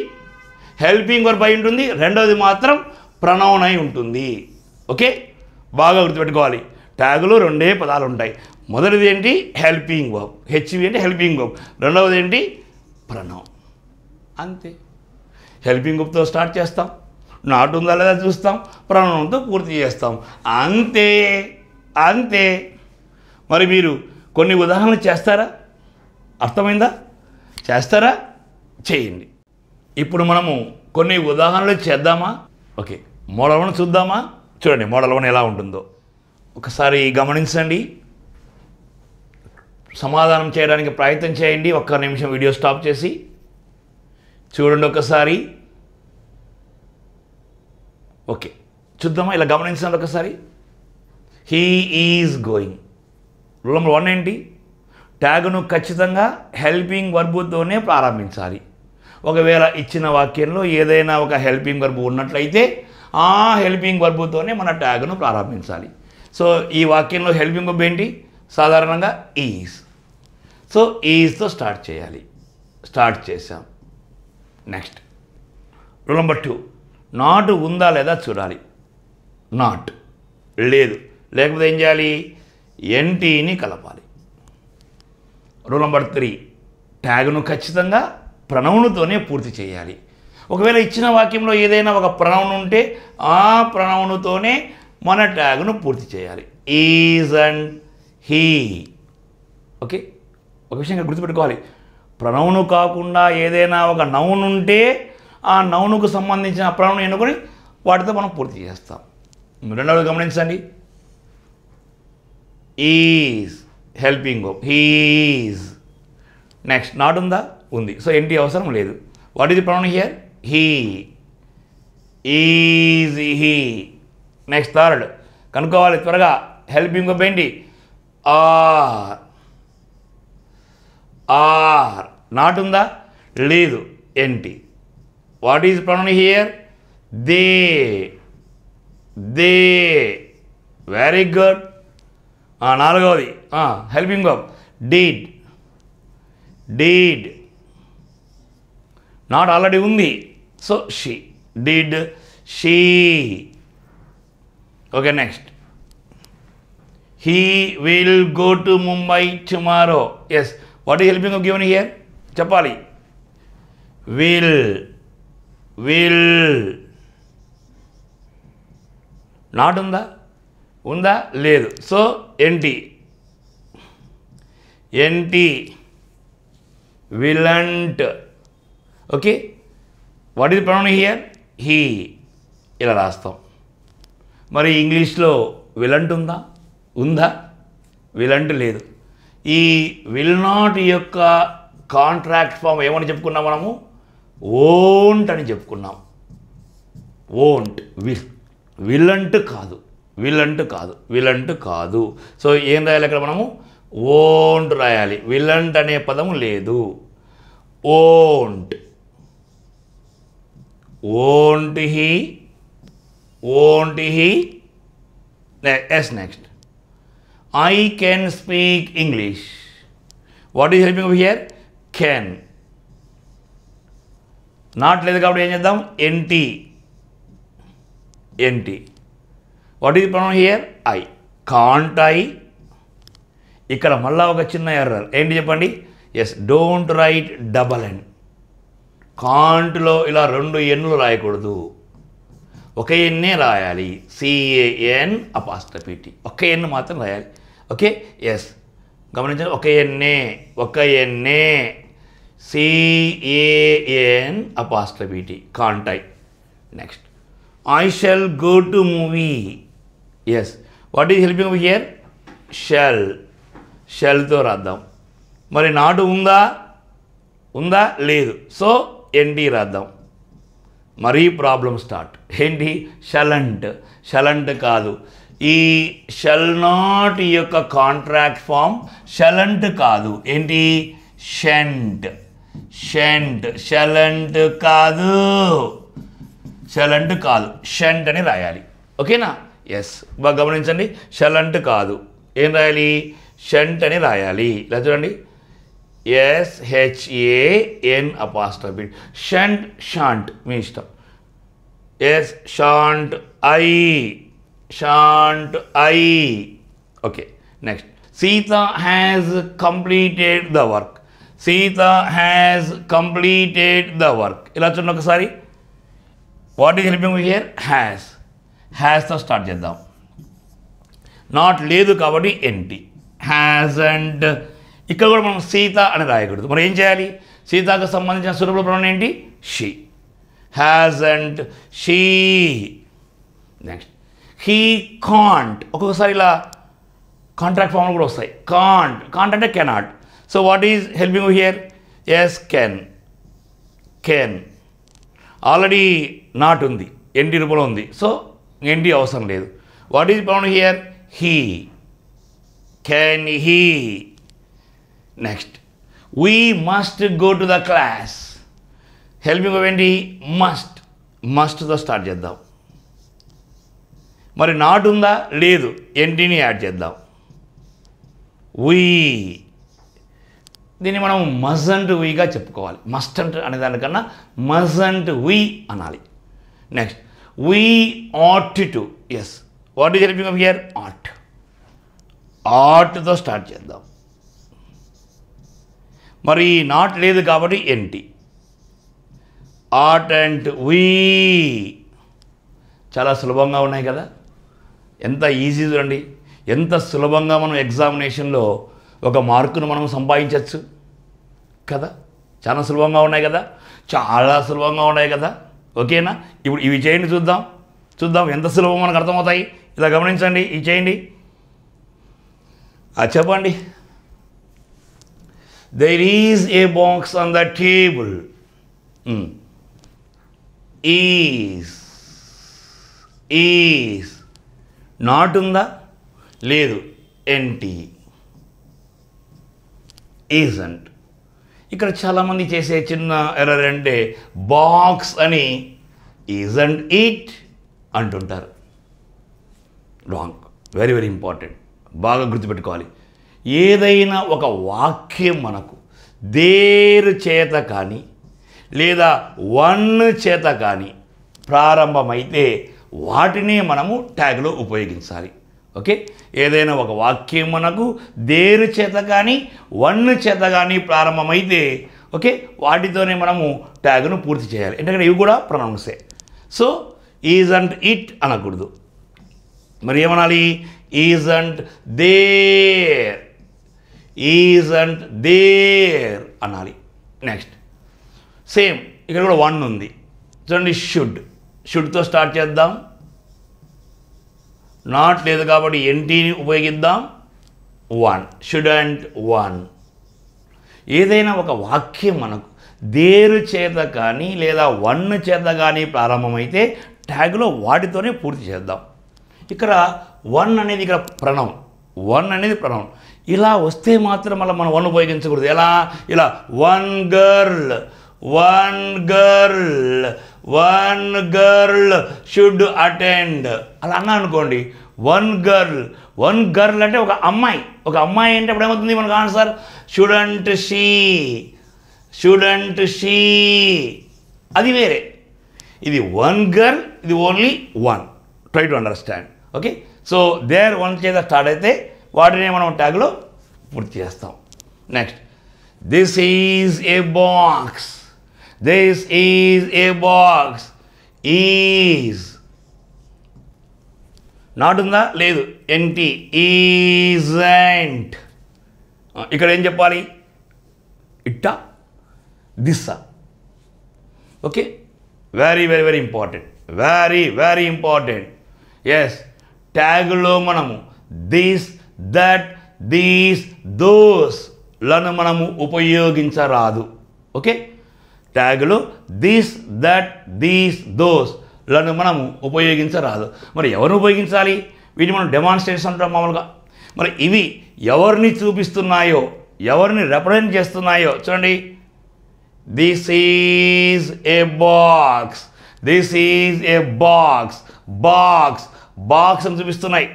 హెల్పింగ్ వర్బ్ అయి ఉంటుంది రెండవది మాత్రం ప్రనౌన్ అయి ఉంటుంది ఓకే బాగా గుర్తుపెట్టుకోవాలి ట్యాగులో రెండే పదాలు ఉంటాయి మొదటిది ఏంటి హెల్పింగ్ వర్బ్ హెచ్వి అంటే హెల్పింగ్ వర్బ్ రెండవది ఏంటి ప్రణవం అంతే హెల్పింగ్ వర్బ్తో స్టార్ట్ చేస్తాం నాటు ఉందా లేదా చూస్తాం ప్రణవంతో పూర్తి చేస్తాం అంతే అంతే మరి మీరు కొన్ని ఉదాహరణలు చేస్తారా అర్థమైందా చేస్తారా చేయండి ఇప్పుడు మనము కొన్ని ఉదాహరణలు చేద్దామా ఓకే మోడల్ వన్ చూద్దామా చూడండి మోడల్ వన్ ఎలా ఉంటుందో ఒకసారి గమనించండి సమాధానం చేయడానికి ప్రయత్నం చేయండి ఒక్క నిమిషం వీడియో స్టాప్ చేసి చూడండి ఒకసారి ఓకే చూద్దామా ఇలా గమనించండి ఒకసారి he is going rule number one ఏంటి ట్యాగును ఖచ్చితంగా హెల్పింగ్ వర్బుతోనే ప్రారంభించాలి ఒకవేళ ఇచ్చిన వాక్యంలో ఏదైనా ఒక హెల్పింగ్ వర్బు ఉన్నట్లయితే ఆ హెల్పింగ్ వర్బుతోనే మన ట్యాగును ప్రారంభించాలి సో ఈ వాక్యంలో హెల్పింగ్ వర్బ్ ఏంటి సాధారణంగా ఈజ్ సో ఈజ్తో స్టార్ట్ చేయాలి స్టార్ట్ చేసాం next rule number two not ఉందా లేదా చూడాలి నాట్ లేదు లేకపోతే ఏం చేయాలి ఎన్టీని కలపాలి రూల్ నెంబర్ త్రీ ట్యాగ్ను ఖచ్చితంగా ప్రణవునితోనే పూర్తి చేయాలి ఒకవేళ ఇచ్చిన వాక్యంలో ఏదైనా ఒక ప్రణవును ఉంటే ఆ ప్రణవునితోనే మన ట్యాగ్ను పూర్తి చేయాలి ఈజ్ అండ్ హీ ఓకే ఒక విషయం ఇక్కడ గుర్తుపెట్టుకోవాలి ప్రణవును కాకుండా ఏదైనా ఒక నౌను ఉంటే ఆ నౌనుకు సంబంధించిన ప్రణవును ఎన్నుకొని వాటితో మనం పూర్తి చేస్తాం రెండవది గమనించండి is helping is next not ఉందా ఉంది సో ఏంటి అవసరం లేదు what is pronoun here he is he next third కనుక్కోవాలి త్వరగా హెల్పింగ్ ఏంటి ఆర్ ఆర్ నాట్ ఉందా లేదు NT what is pronoun here they they very good నాలుగవది helping up did did not already ఉంది so she did she okay next he will go to Mumbai tomorrow yes what ఈ helping given here చెప్పాలి will will not ఉందా ఉందా లేదు so ఏంటి ఏంటి విలంట్ okay what is pronoun here he ఇలా రాస్తాం మరి ఇంగ్లీష్లో విలంట్ ఉందా ఉందా విల్ లేదు ఈ విల్ నాట్ యొక్క కాంట్రాక్ట్ ఫామ్ ఏమని చెప్పుకున్నాం మనము ఓంట్ అని చెప్పుకున్నాం ఓంట్ విల్ విల్ అంటు కాదు విల్ అంటు కాదు విల్ అంటు కాదు సో ఏం రాయాలి ఇక్కడ మనము ఓంట్ రాయాలి విలంట్ అనే పదం లేదు won't won't he won't he yes next I can speak English what is helping over here? Can. Not లేదు కాబట్టి ఏం చేద్దాం NT NT what is problem here I can't I ఇక్కడ మళ్ళా ఒక చిన్న ఎర్రర్ ఏంటి చెప్పండి yes don't write double N కాంట్లో ఇలా రెండు ఎన్లు రాయకూడదు ఒక ఎన్నే రాయాలి సిఏఎన్ అపాస్టపిటీ ఒక ఎన్ను మాత్రం రాయాలి ఓకే ఎస్ గమనించండి ఒక ఎన్ఏ ఒక N A C A N apostrophe T can't I next I shall go to movie yes what is helping here shall షెల్తో రాద్దాం మరి నాటు ఉందా ఉందా లేదు సో ఎన్టీ రాద్దాం మరీ ప్రాబ్లం స్టార్ట్ ఏంటి షలంట్ షలంట్ కాదు ఈ షల్ నాట్ ఈ యొక్క కాంట్రాక్ట్ ఫామ్ షలంట్ కాదు ఏంటి షెంట్ షెంట్ షలంట్ కాదు షలంట్ కాదు షెంట్ అని రాయాలి ఓకేనా ఎస్ బాగా గమనించండి షలంట్ కాదు ఏం రాయాలి షెంట్ అని రాయాలి ఇలా చూడండి yes S H A N apostrophe shan't shan't మీ ఇష్టం yes shan't I shan't I okay next Sita has completed the work Sita has completed the work ఇలా చూడండి ఒకసారి what is helping here has హ్యాస్తో స్టార్ట్ చేద్దాం నాట్ లేదు కాబట్టి ఎంటీ హ్యాస్ అండ్ ఇక్కడ కూడా మనం సీత అని రాయకూడదు మనం ఏం చేయాలి సీతకు సంబంధించిన సులభ ప్రణం ఏంటి she has and she next he can't ఒక్కొక్కసారి ఇలా కాంట్రాక్ట్ ఫామ్లు కూడా వస్తాయి కాంట్ కాంట్ అంటే cannot so what is helping here yes can can already not ఉంది ఎండి రూపంలో ఉంది సో ఎండి అవసరం లేదు what is pronoun here he can he next we must go to the class helping ఏంటి must మస్ట్తో start చేద్దాం మరి not ఉందా లేదు ఎన్టీని యాడ్ చేద్దాం ఉయ్ దీన్ని మనం మజంట్ ఉయ్గా చెప్పుకోవాలి మస్టంట్ అనే దానికన్నా మజంట్ ఉయ్ అనాలి next we ought to yes what is helping of here ought ఆట్తో స్టార్ట్ చేద్దాం మరి నాట్ లేదు కాబట్టి ఎన్టీ ఆట్ అండ్ వీ చాలా సులభంగా ఉన్నాయి కదా ఎంత ఈజీ చూడండి ఎంత సులభంగా మనం ఎగ్జామినేషన్లో ఒక మార్కును మనం సంపాదించవచ్చు కదా చాలా సులభంగా ఉన్నాయి కదా చాలా సులభంగా ఉన్నాయి కదా ఓకేనా ఇప్పుడు ఇవి చేయండి చూద్దాం చూద్దాం ఎంత సులభం మనకు అర్థమవుతాయి ఇలా గమనించండి ఇవి చేయండి చెప్పండి there is a box on the table is is not ఉందా లేదు ఎన్టీ ఈజంట్ ఇక్కడ చాలామంది చేసే చిన్న ఎర్రర్ అంటే బాక్స్ అని ఈజంట్ ఈట్ అంటుంటారు రాంగ్ వెరీ వెరీ ఇంపార్టెంట్ బాగా గుర్తుపెట్టుకోవాలి ఏదైనా ఒక వాక్యం మనకు దేరు చేత కానీ లేదా వన్ చేత కానీ ప్రారంభమైతే వాటిని మనము ట్యాగ్లో ఉపయోగించాలి ఓకే ఏదైనా ఒక వాక్యం మనకు దేరు చేత కానీ వన్ చేత కానీ ప్రారంభమైతే ఓకే వాటితోనే మనము ట్యాగ్ను పూర్తి చేయాలి ఎందుకంటే ఇవి కూడా ప్రొనౌన్సే సో ఈజ్ అండ్ ఇట్ అనకూడదు మరి ఏమనాలి isn't there isn't there అనాలి నెక్స్ట్ సేమ్ ఇక్కడ కూడా వన్ ఉంది చూడండి షుడ్ షుడ్తో స్టార్ట్ చేద్దాం నాట్ లేదు కాబట్టి ఎన్టీని ఉపయోగిద్దాం వన్ షుడ్ అండ్ వన్ ఏదైనా ఒక వాక్యం మనకు దేరు చేత కానీ లేదా వన్ చేత కానీ ప్రారంభమైతే ట్యాగ్లో వాటితోనే పూర్తి చేద్దాం ఇక్కడ వన్ అనేది ఇక్కడ ప్రణవం వన్ అనేది ప్రణవం ఇలా వస్తే మాత్రం మళ్ళీ మనం వన్ ఉపయోగించకూడదు ఎలా ఇలా one girl one girl one girl should attend అలా అన్నా అనుకోండి వన్ గర్ల్ వన్ గర్ల్ అంటే ఒక అమ్మాయి ఒక అమ్మాయి అంటే అప్పుడు ఏమవుతుంది మనకు answer shouldn't she shouldn't she అది వేరే ఇది వన్ గర్ల్ ఇది only one try to understand okay so there one చేత స్టార్ట్ అయితే వాటిని మనం ట్యాగ్లో పూర్తి చేస్తాం next this is a box This is a box. Is. Not ఉందా లేదు ఎన్టీ ఈజెంట్ ఇక్కడ ఏం చెప్పాలి ఇట్టా దిస్సా okay very very very important very very important yes ట్యాగ్లో మనము దిస్ దట్ దీస్ దోస్ లను మనము ఉపయోగించరాదు ఓకే ట్యాగులు దీస్ దట్ దీస్ దోస్ లను మనం ఉపయోగించరాదు మరి ఎవరిని ఉపయోగించాలి వీటిని మనం డెమాన్స్ట్రేషన్ అంటాం మామూలుగా మరి ఇవి ఎవరిని చూపిస్తున్నాయో ఎవరిని రిప్రజెంట్ చేస్తున్నాయో చూడండి this is a box this is a box box box అని చూపిస్తున్నాయి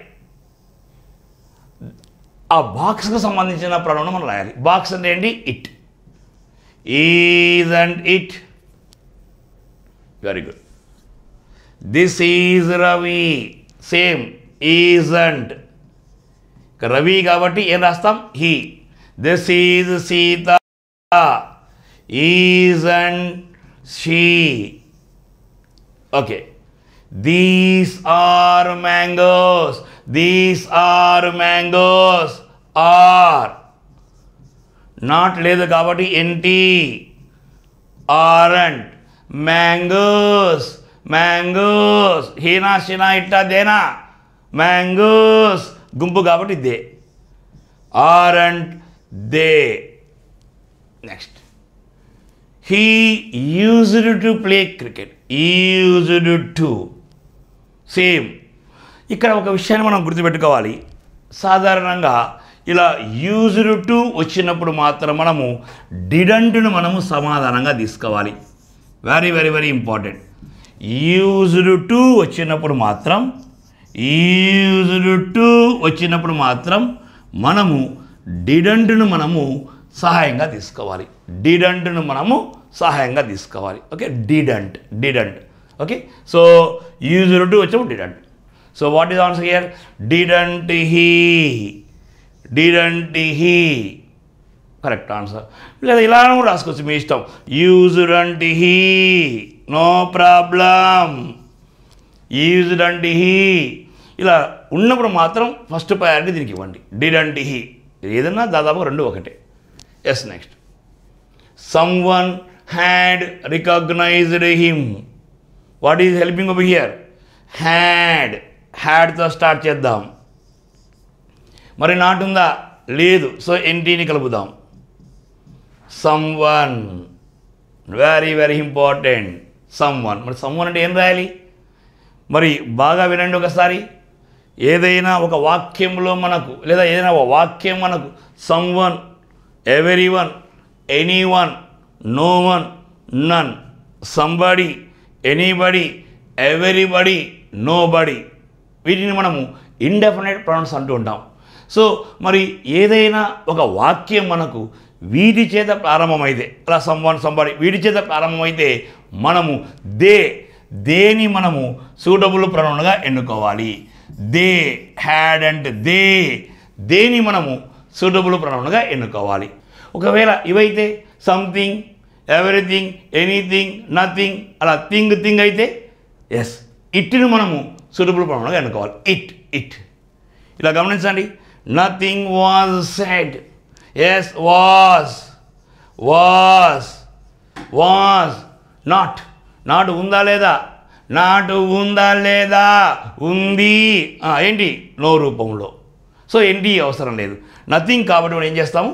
ఆ బాక్స్కు సంబంధించిన ప్రణాళిక మనం రాయాలి బాక్స్ అంటే ఏంటి it isn't it? Very good. This is Ravi. Same. Isn't. Ravi Gavati Enastam. He. This is Sita. Isn't she? Okay. These are mangoes. These are mangoes. Are. Not లేదు కాబట్టి ఏంటి ఆరెంట్ మ్యాంగోస్ మ్యాంగోస్ హీనా షినా ఇట్టా దేనా mangoes గుంపు కాబట్టి they aren't they next he used to play cricket used to same ఇక్కడ ఒక విషయాన్ని మనం గుర్తుపెట్టుకోవాలి సాధారణంగా ఇలా యూజ్డ్ టు వచ్చినప్పుడు మాత్రం మనము డిడంట్ను మనము సమాధానంగా తీసుకోవాలి very very very important used to వచ్చినప్పుడు మాత్రం యూజ్డ్ టు వచ్చినప్పుడు మాత్రం మనము డిడంట్ను మనము సహాయంగా తీసుకోవాలి డిడంట్ను మనము సహాయంగా తీసుకోవాలి okay didn't didn't okay so used to వచ్చినప్పుడు didn't so what is answer here didn't he didn't he correct answer లేదా ఇలా కూడా రాసుకోవచ్చు మీ ఇష్టం usedn't he no problem usedn't he ఇలా ఉన్నప్పుడు మాత్రం ఫస్ట్ ప్రయారిటీ దీనికి ఇవ్వండి డిడంటి హీ ఏదన్నా దాదాపు రెండు ఒకటే yes next someone had recognised him what is helping అబ్ హియర్ హ్యాడ్ హ్యాడ్తో స్టార్ట్ చేద్దాం మరి నాటుందా ఉందా లేదు సో ఎన్టీని కలుపుదాం someone very very important someone మరి సమ్ వన్ అంటే ఏం రాయాలి మరి బాగా వినండి ఒకసారి ఏదైనా ఒక వాక్యంలో మనకు లేదా ఏదైనా ఒక వాక్యం మనకు someone everyone anyone no one none somebody anybody everybody nobody వీటిని మనము ఇండెఫినెట్ ప్రొనౌన్స్ అంటూ ఉంటాం సో మరి ఏదైనా ఒక వాక్యం మనకు వీటి చేత ప్రారంభమైతే అలా సంవాన్ సంబాడి వీడి చేత ప్రారంభమైతే మనము దే దేని మనము సూటబుల్ ప్రొనౌన్గా ఎన్నుకోవాలి దే హ్యాడ్ అండ్ దే దేని మనము సూటబుల్ ప్రొనౌన్గా ఎన్నుకోవాలి ఒకవేళ ఇవైతే సంథింగ్ ఎవ్రీథింగ్ ఎనీథింగ్ నథింగ్ అలా థింగ్ థింగ్ అయితే ఎస్ ఇట్ని మనము సూటబుల్ ప్రొనౌన్గా ఎన్నుకోవాలి ఇట్ ఇట్ ఇలా గమనించండి nothing was said. Yes was, was, was not not ఉందా లేదా నాట్ ఉందా లేదా ఉంది ఏంటి నో రూపంలో సో ఏంటి అవసరం లేదు నథింగ్ కాబట్టి మనం ఏం చేస్తాము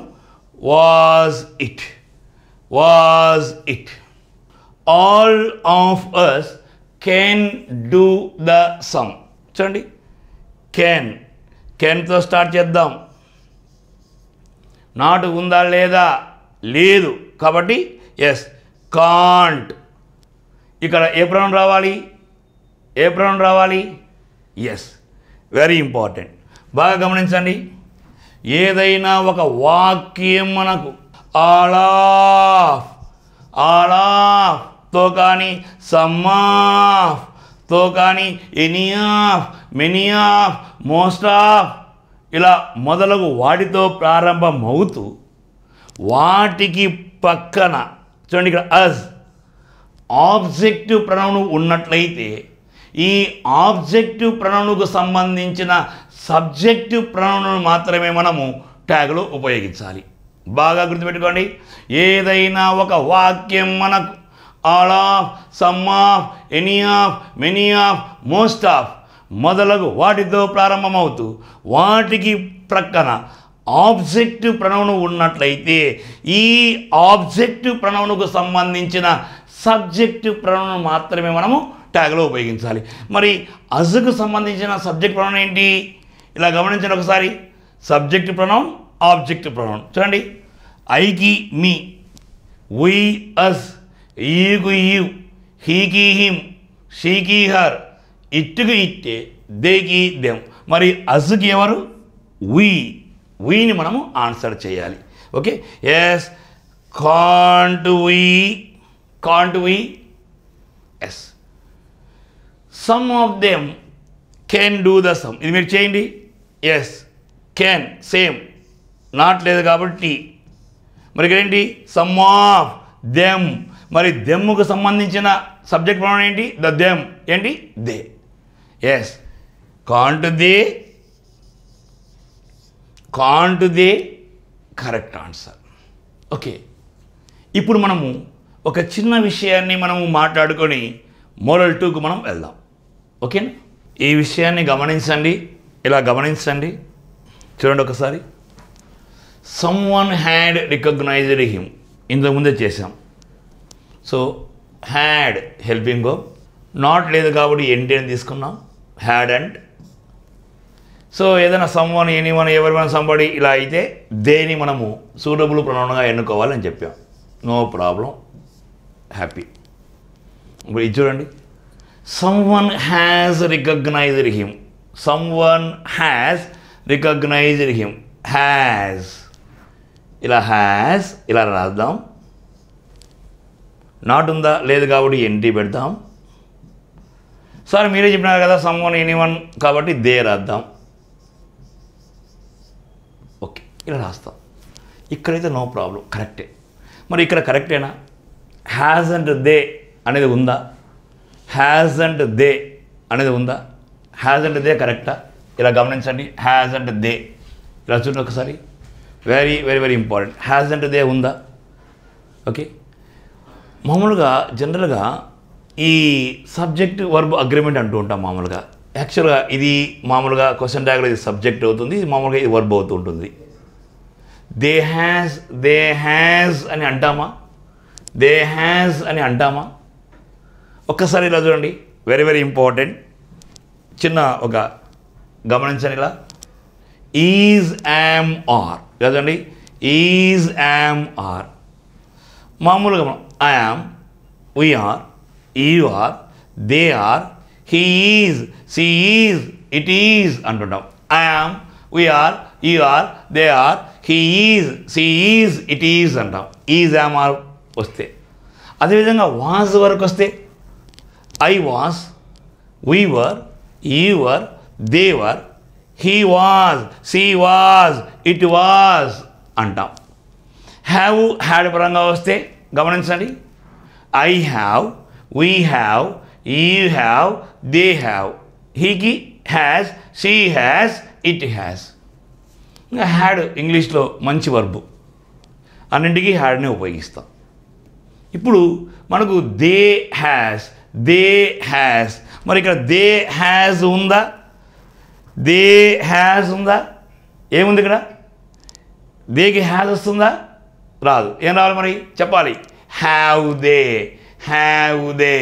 was it was it all of us can do the sum చూడండి కెన్ టెన్త్తో స్టార్ట్ చేద్దాం నాటు ఉందా లేదా లేదు కాబట్టి ఎస్ కాంట్ ఇక్కడ ఏ ప్రణం రావాలి ఏ ప్రణం రావాలి ఎస్ వెరీ ఇంపార్టెంట్ బాగా గమనించండి ఏదైనా ఒక వాక్యం మనకు ఆలాఫ్ తో కానీ సమ్మాఫ్ తో కానీ any of many of most of ఇలా మొదలగు వాటితో ప్రారంభమవుతూ వాటికి పక్కన చూడండి ఇక్కడ అజ్ ఆబ్జెక్టివ్ ప్రణవును ఉన్నట్లయితే ఈ ఆబ్జెక్టివ్ ప్రణవణకు సంబంధించిన సబ్జెక్టివ్ ప్రణవును మాత్రమే మనము ట్యాగ్లో ఉపయోగించాలి బాగా గుర్తుపెట్టుకోండి ఏదైనా ఒక వాక్యం మనకు all of some of any of many of most of మొదలగు వాటితో ప్రారంభమవుతూ వాటికి ప్రక్కన ఆబ్జెక్టివ్ ప్రణవను ఉన్నట్లయితే ఈ ఆబ్జెక్టివ్ ప్రణవనకు సంబంధించిన సబ్జెక్టివ్ ప్రణవను మాత్రమే మనము ట్యాగ్లో ఉపయోగించాలి మరి అజుకు సంబంధించిన సబ్జెక్ట్ ప్రణవం ఏంటి ఇలా గమనించండి ఒకసారి సబ్జెక్ట్ ప్రణవం ఆబ్జెక్ట్ ప్రణవం చూడండి ఐకి మీ వి అస్ ఈగు ఈవ్ హీకి హీం షీకి హర్ ఇట్టుకు ఇట్టే దేకి దెమ్ మరి అజుకి ఎవరు వీ వీని మనము ఆన్సర్ చేయాలి okay yes can't we can't we yes some of them can do the sum ఇది మీరు చేయండి ఎస్ కెన్ సేమ్ నాట్ లేదు కాబట్టి మరి ఏంటి సమ్ ఆఫ్ దెమ్ మరి దెమ్ముకు సంబంధించిన సబ్జెక్ట్ ప్రమాణం ఏంటి ద దెమ్ ఏంటి they yes can't they can't they correct answer okay ఇప్పుడు మనము ఒక చిన్న విషయాన్ని మనము మాట్లాడుకొని మోరల్ టూకు మనం వెళ్దాం ఓకేనా ఈ విషయాన్ని గమనించండి ఇలా గమనించండి చూడండి ఒకసారి someone had recognised him ఇంతకుముందే చేశాం so had helping go not లేదు కాబట్టి ఎండ్ అని తీసుకున్నాం హ్యాడ్ అండ్ సో ఏదైనా సమ్వన్ ఎనీవన్ ఎవరివన్ సంబడి ఇలా అయితే దేని మనము సూటబుల్ ప్రణాళిగా ఎన్నుకోవాలని చెప్పాం నో ప్రాబ్లం హ్యాపీ ఇప్పుడు ఇది చూడండి someone has recognised him someone has recognised him has ఇలా హ్యాస్ ఇలా రాద్దాం నాట్ ఉందా లేదు కాబట్టి ఎంట్రీ పెడతాం సార్ మీరే చెప్పినారు కదా సమ్మోన్ ఎనీవన్ కాబట్టి దే రాద్దాం ఓకే ఇలా రాస్తాం ఇక్కడైతే నో ప్రాబ్లం కరెక్టే మరి ఇక్కడ కరెక్టేనా హ్యాజ్ అండ్ దే అనేది ఉందా హ్యాజ్ అండ్ దే అనేది ఉందా హ్యాజ్ అండ్ దే కరెక్టా ఇలా గమనించండి హ్యాజ్ అండ్ దే ఇలా చూడండి ఒకసారి very very very important hasn't they ఉందా ఓకే మామూలుగా జనరల్గా ఈ సబ్జెక్ట్ వర్బ్ అగ్రిమెంట్ అంటూ ఉంటాం మామూలుగా యాక్చువల్గా ఇది మామూలుగా క్వశ్చన్ డాగ్ ఇది సబ్జెక్ట్ అవుతుంది ఇది మామూలుగా ఇది వర్బ్ అవుతూ ఉంటుంది దే హ్యాస్ దే హ్యాస్ అని అంటామా దే హ్యాస్ అని అంటామా ఒక్కసారి ఇలా చూడండి వెరీ వెరీ ఇంపార్టెంట్ చిన్న ఒక గమనించండి ఇలా ఈజ్ యామ్ ఆర్ కదండి ఈజ్ యామ్ ఆర్ మామూలుగా I am we are you are they are he is she is it is అంటుంటాం I am we are you are they are he is she is it is అంటాం is am are వస్తే అదేవిధంగా was వరకు వస్తే I was we were you were they were he was she was it was అంటాం have had పరంగా వస్తే గమనించండి I have we have you have they have హీకి has she has it has ఇంకా హ్యాడ్ ఇంగ్లీష్లో మంచి వర్బు అన్నింటికీ హ్యాడ్ని ఉపయోగిస్తాం ఇప్పుడు మనకు దే హ్యాస్ దే హ్యాస్ మరి ఇక్కడ దే హ్యాస్ ఉందా దే హ్యాస్ ఉందా ఏముంది ఇక్కడ దేకి హ్యాస్ వస్తుందా రాదు ఏం రావాలి మరి చెప్పాలి హ్యావ్ దే హ్యావ్ దే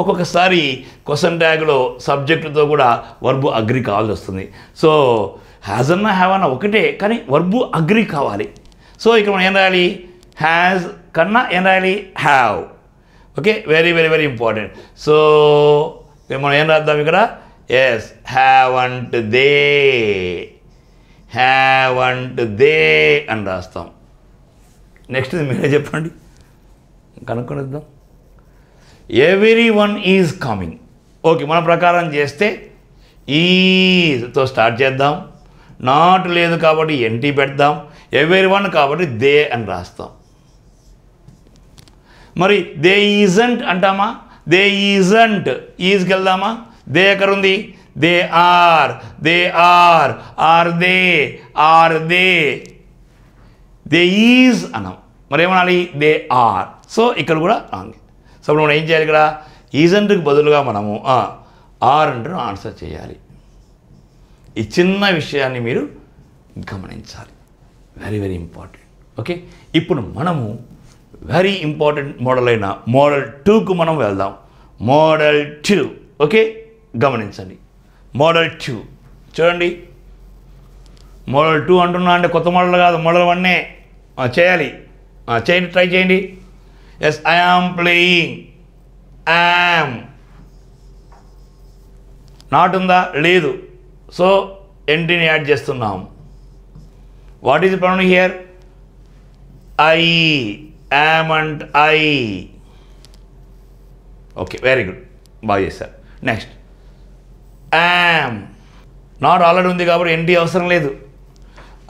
ఒక్కొక్కసారి క్వశ్చన్ ట్యాగ్లో సబ్జెక్టుతో కూడా వర్బు అగ్రి కావాల్సి వస్తుంది సో హ్యాజ్ అన్న హ్యావ్ అన్న ఒకటే కానీ వర్బు అగ్రి కావాలి సో ఇక్కడ మనం ఏం రాయాలి హ్యాజ్ కన్నా ఏం రాయాలి have okay very very very important so మనం ఏం రాద్దాం ఇక్కడ yes haven't they haven't they అని రాస్తాం నెక్స్ట్ది మీరే చెప్పండి కనుక్కొనిద్దాం every one is coming okay మన ప్రకారం చేస్తే ఈతో స్టార్ట్ చేద్దాం నాట్ లేదు కాబట్టి ఎన్టీ పెడదాం ఎవరి వన్ కాబట్టి దే అని రాస్తాం మరి దే ఈజంట్ అంటామా దే ఈజంట్ ఈజ్కి వెళ్దామా దే ఎక్కడుంది they are they are are they are they they is అనం ఏమనాలి దే ఆర్ సో ఇక్కడ కూడా రాంగ్ సో మనం ఏం చేయాలి ఇక్కడ ఈజ్ బదులుగా మనము ఆర్ అంటూ ఆన్సర్ చేయాలి ఈ చిన్న విషయాన్ని మీరు గమనించాలి వెరీ వెరీ ఇంపార్టెంట్ ఓకే ఇప్పుడు మనము వెరీ ఇంపార్టెంట్ మోడల్ అయిన మోడల్ టూకు మనం వెళ్దాం మోడల్ టూ ఓకే గమనించండి మోడల్ టూ చూడండి మోడల్ టూ అంటున్నా అంటే కొత్త మోడల్ కాదు మోడల్ వన్నే చేయాలి చేయండి ట్రై చేయండి yes I am playing am not ఉందా లేదు సో ఎంట్రీని యాడ్ చేస్తున్నాం what is pronoun here I am and I okay very good బాగా చేశారు నెక్స్ట్ యామ్ నాట్ ఆల్రెడీ ఉంది కాబట్టి ఎంట్రీ అవసరం లేదు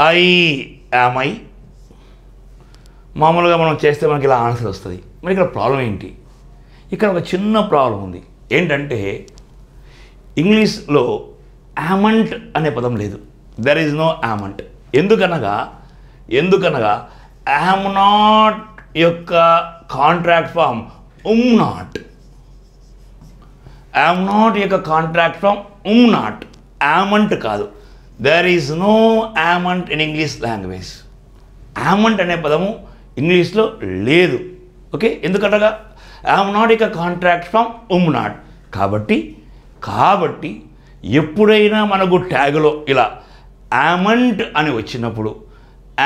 ఐ యామ్ ఐ మామూలుగా మనం చేస్తే మనకి ఇలా ఆన్సర్ వస్తుంది మరి ఇక్కడ ప్రాబ్లం ఏంటి ఇక్కడ ఒక చిన్న ప్రాబ్లం ఉంది ఏంటంటే ఇంగ్లీష్లో యామంట్ అనే పదం లేదు దెర్ ఈజ్ నో యామంట్ ఎందుకనగా ఎందుకనగా యామ్ నాట్ యొక్క contract form um not am not యొక్క contract form um not amn't కాదు there is no amn't in English language amn't అనే పదము ఇంగ్లీష్లో లేదు ఓకే ఎందుకనగా ఇక కాంట్రాక్ట్ ఫ్రమ్ నాట్ కాబట్టి కాబట్టి ఎప్పుడైనా మనకు ట్యాగ్లో ఇలా యామంట్ అని వచ్చినప్పుడు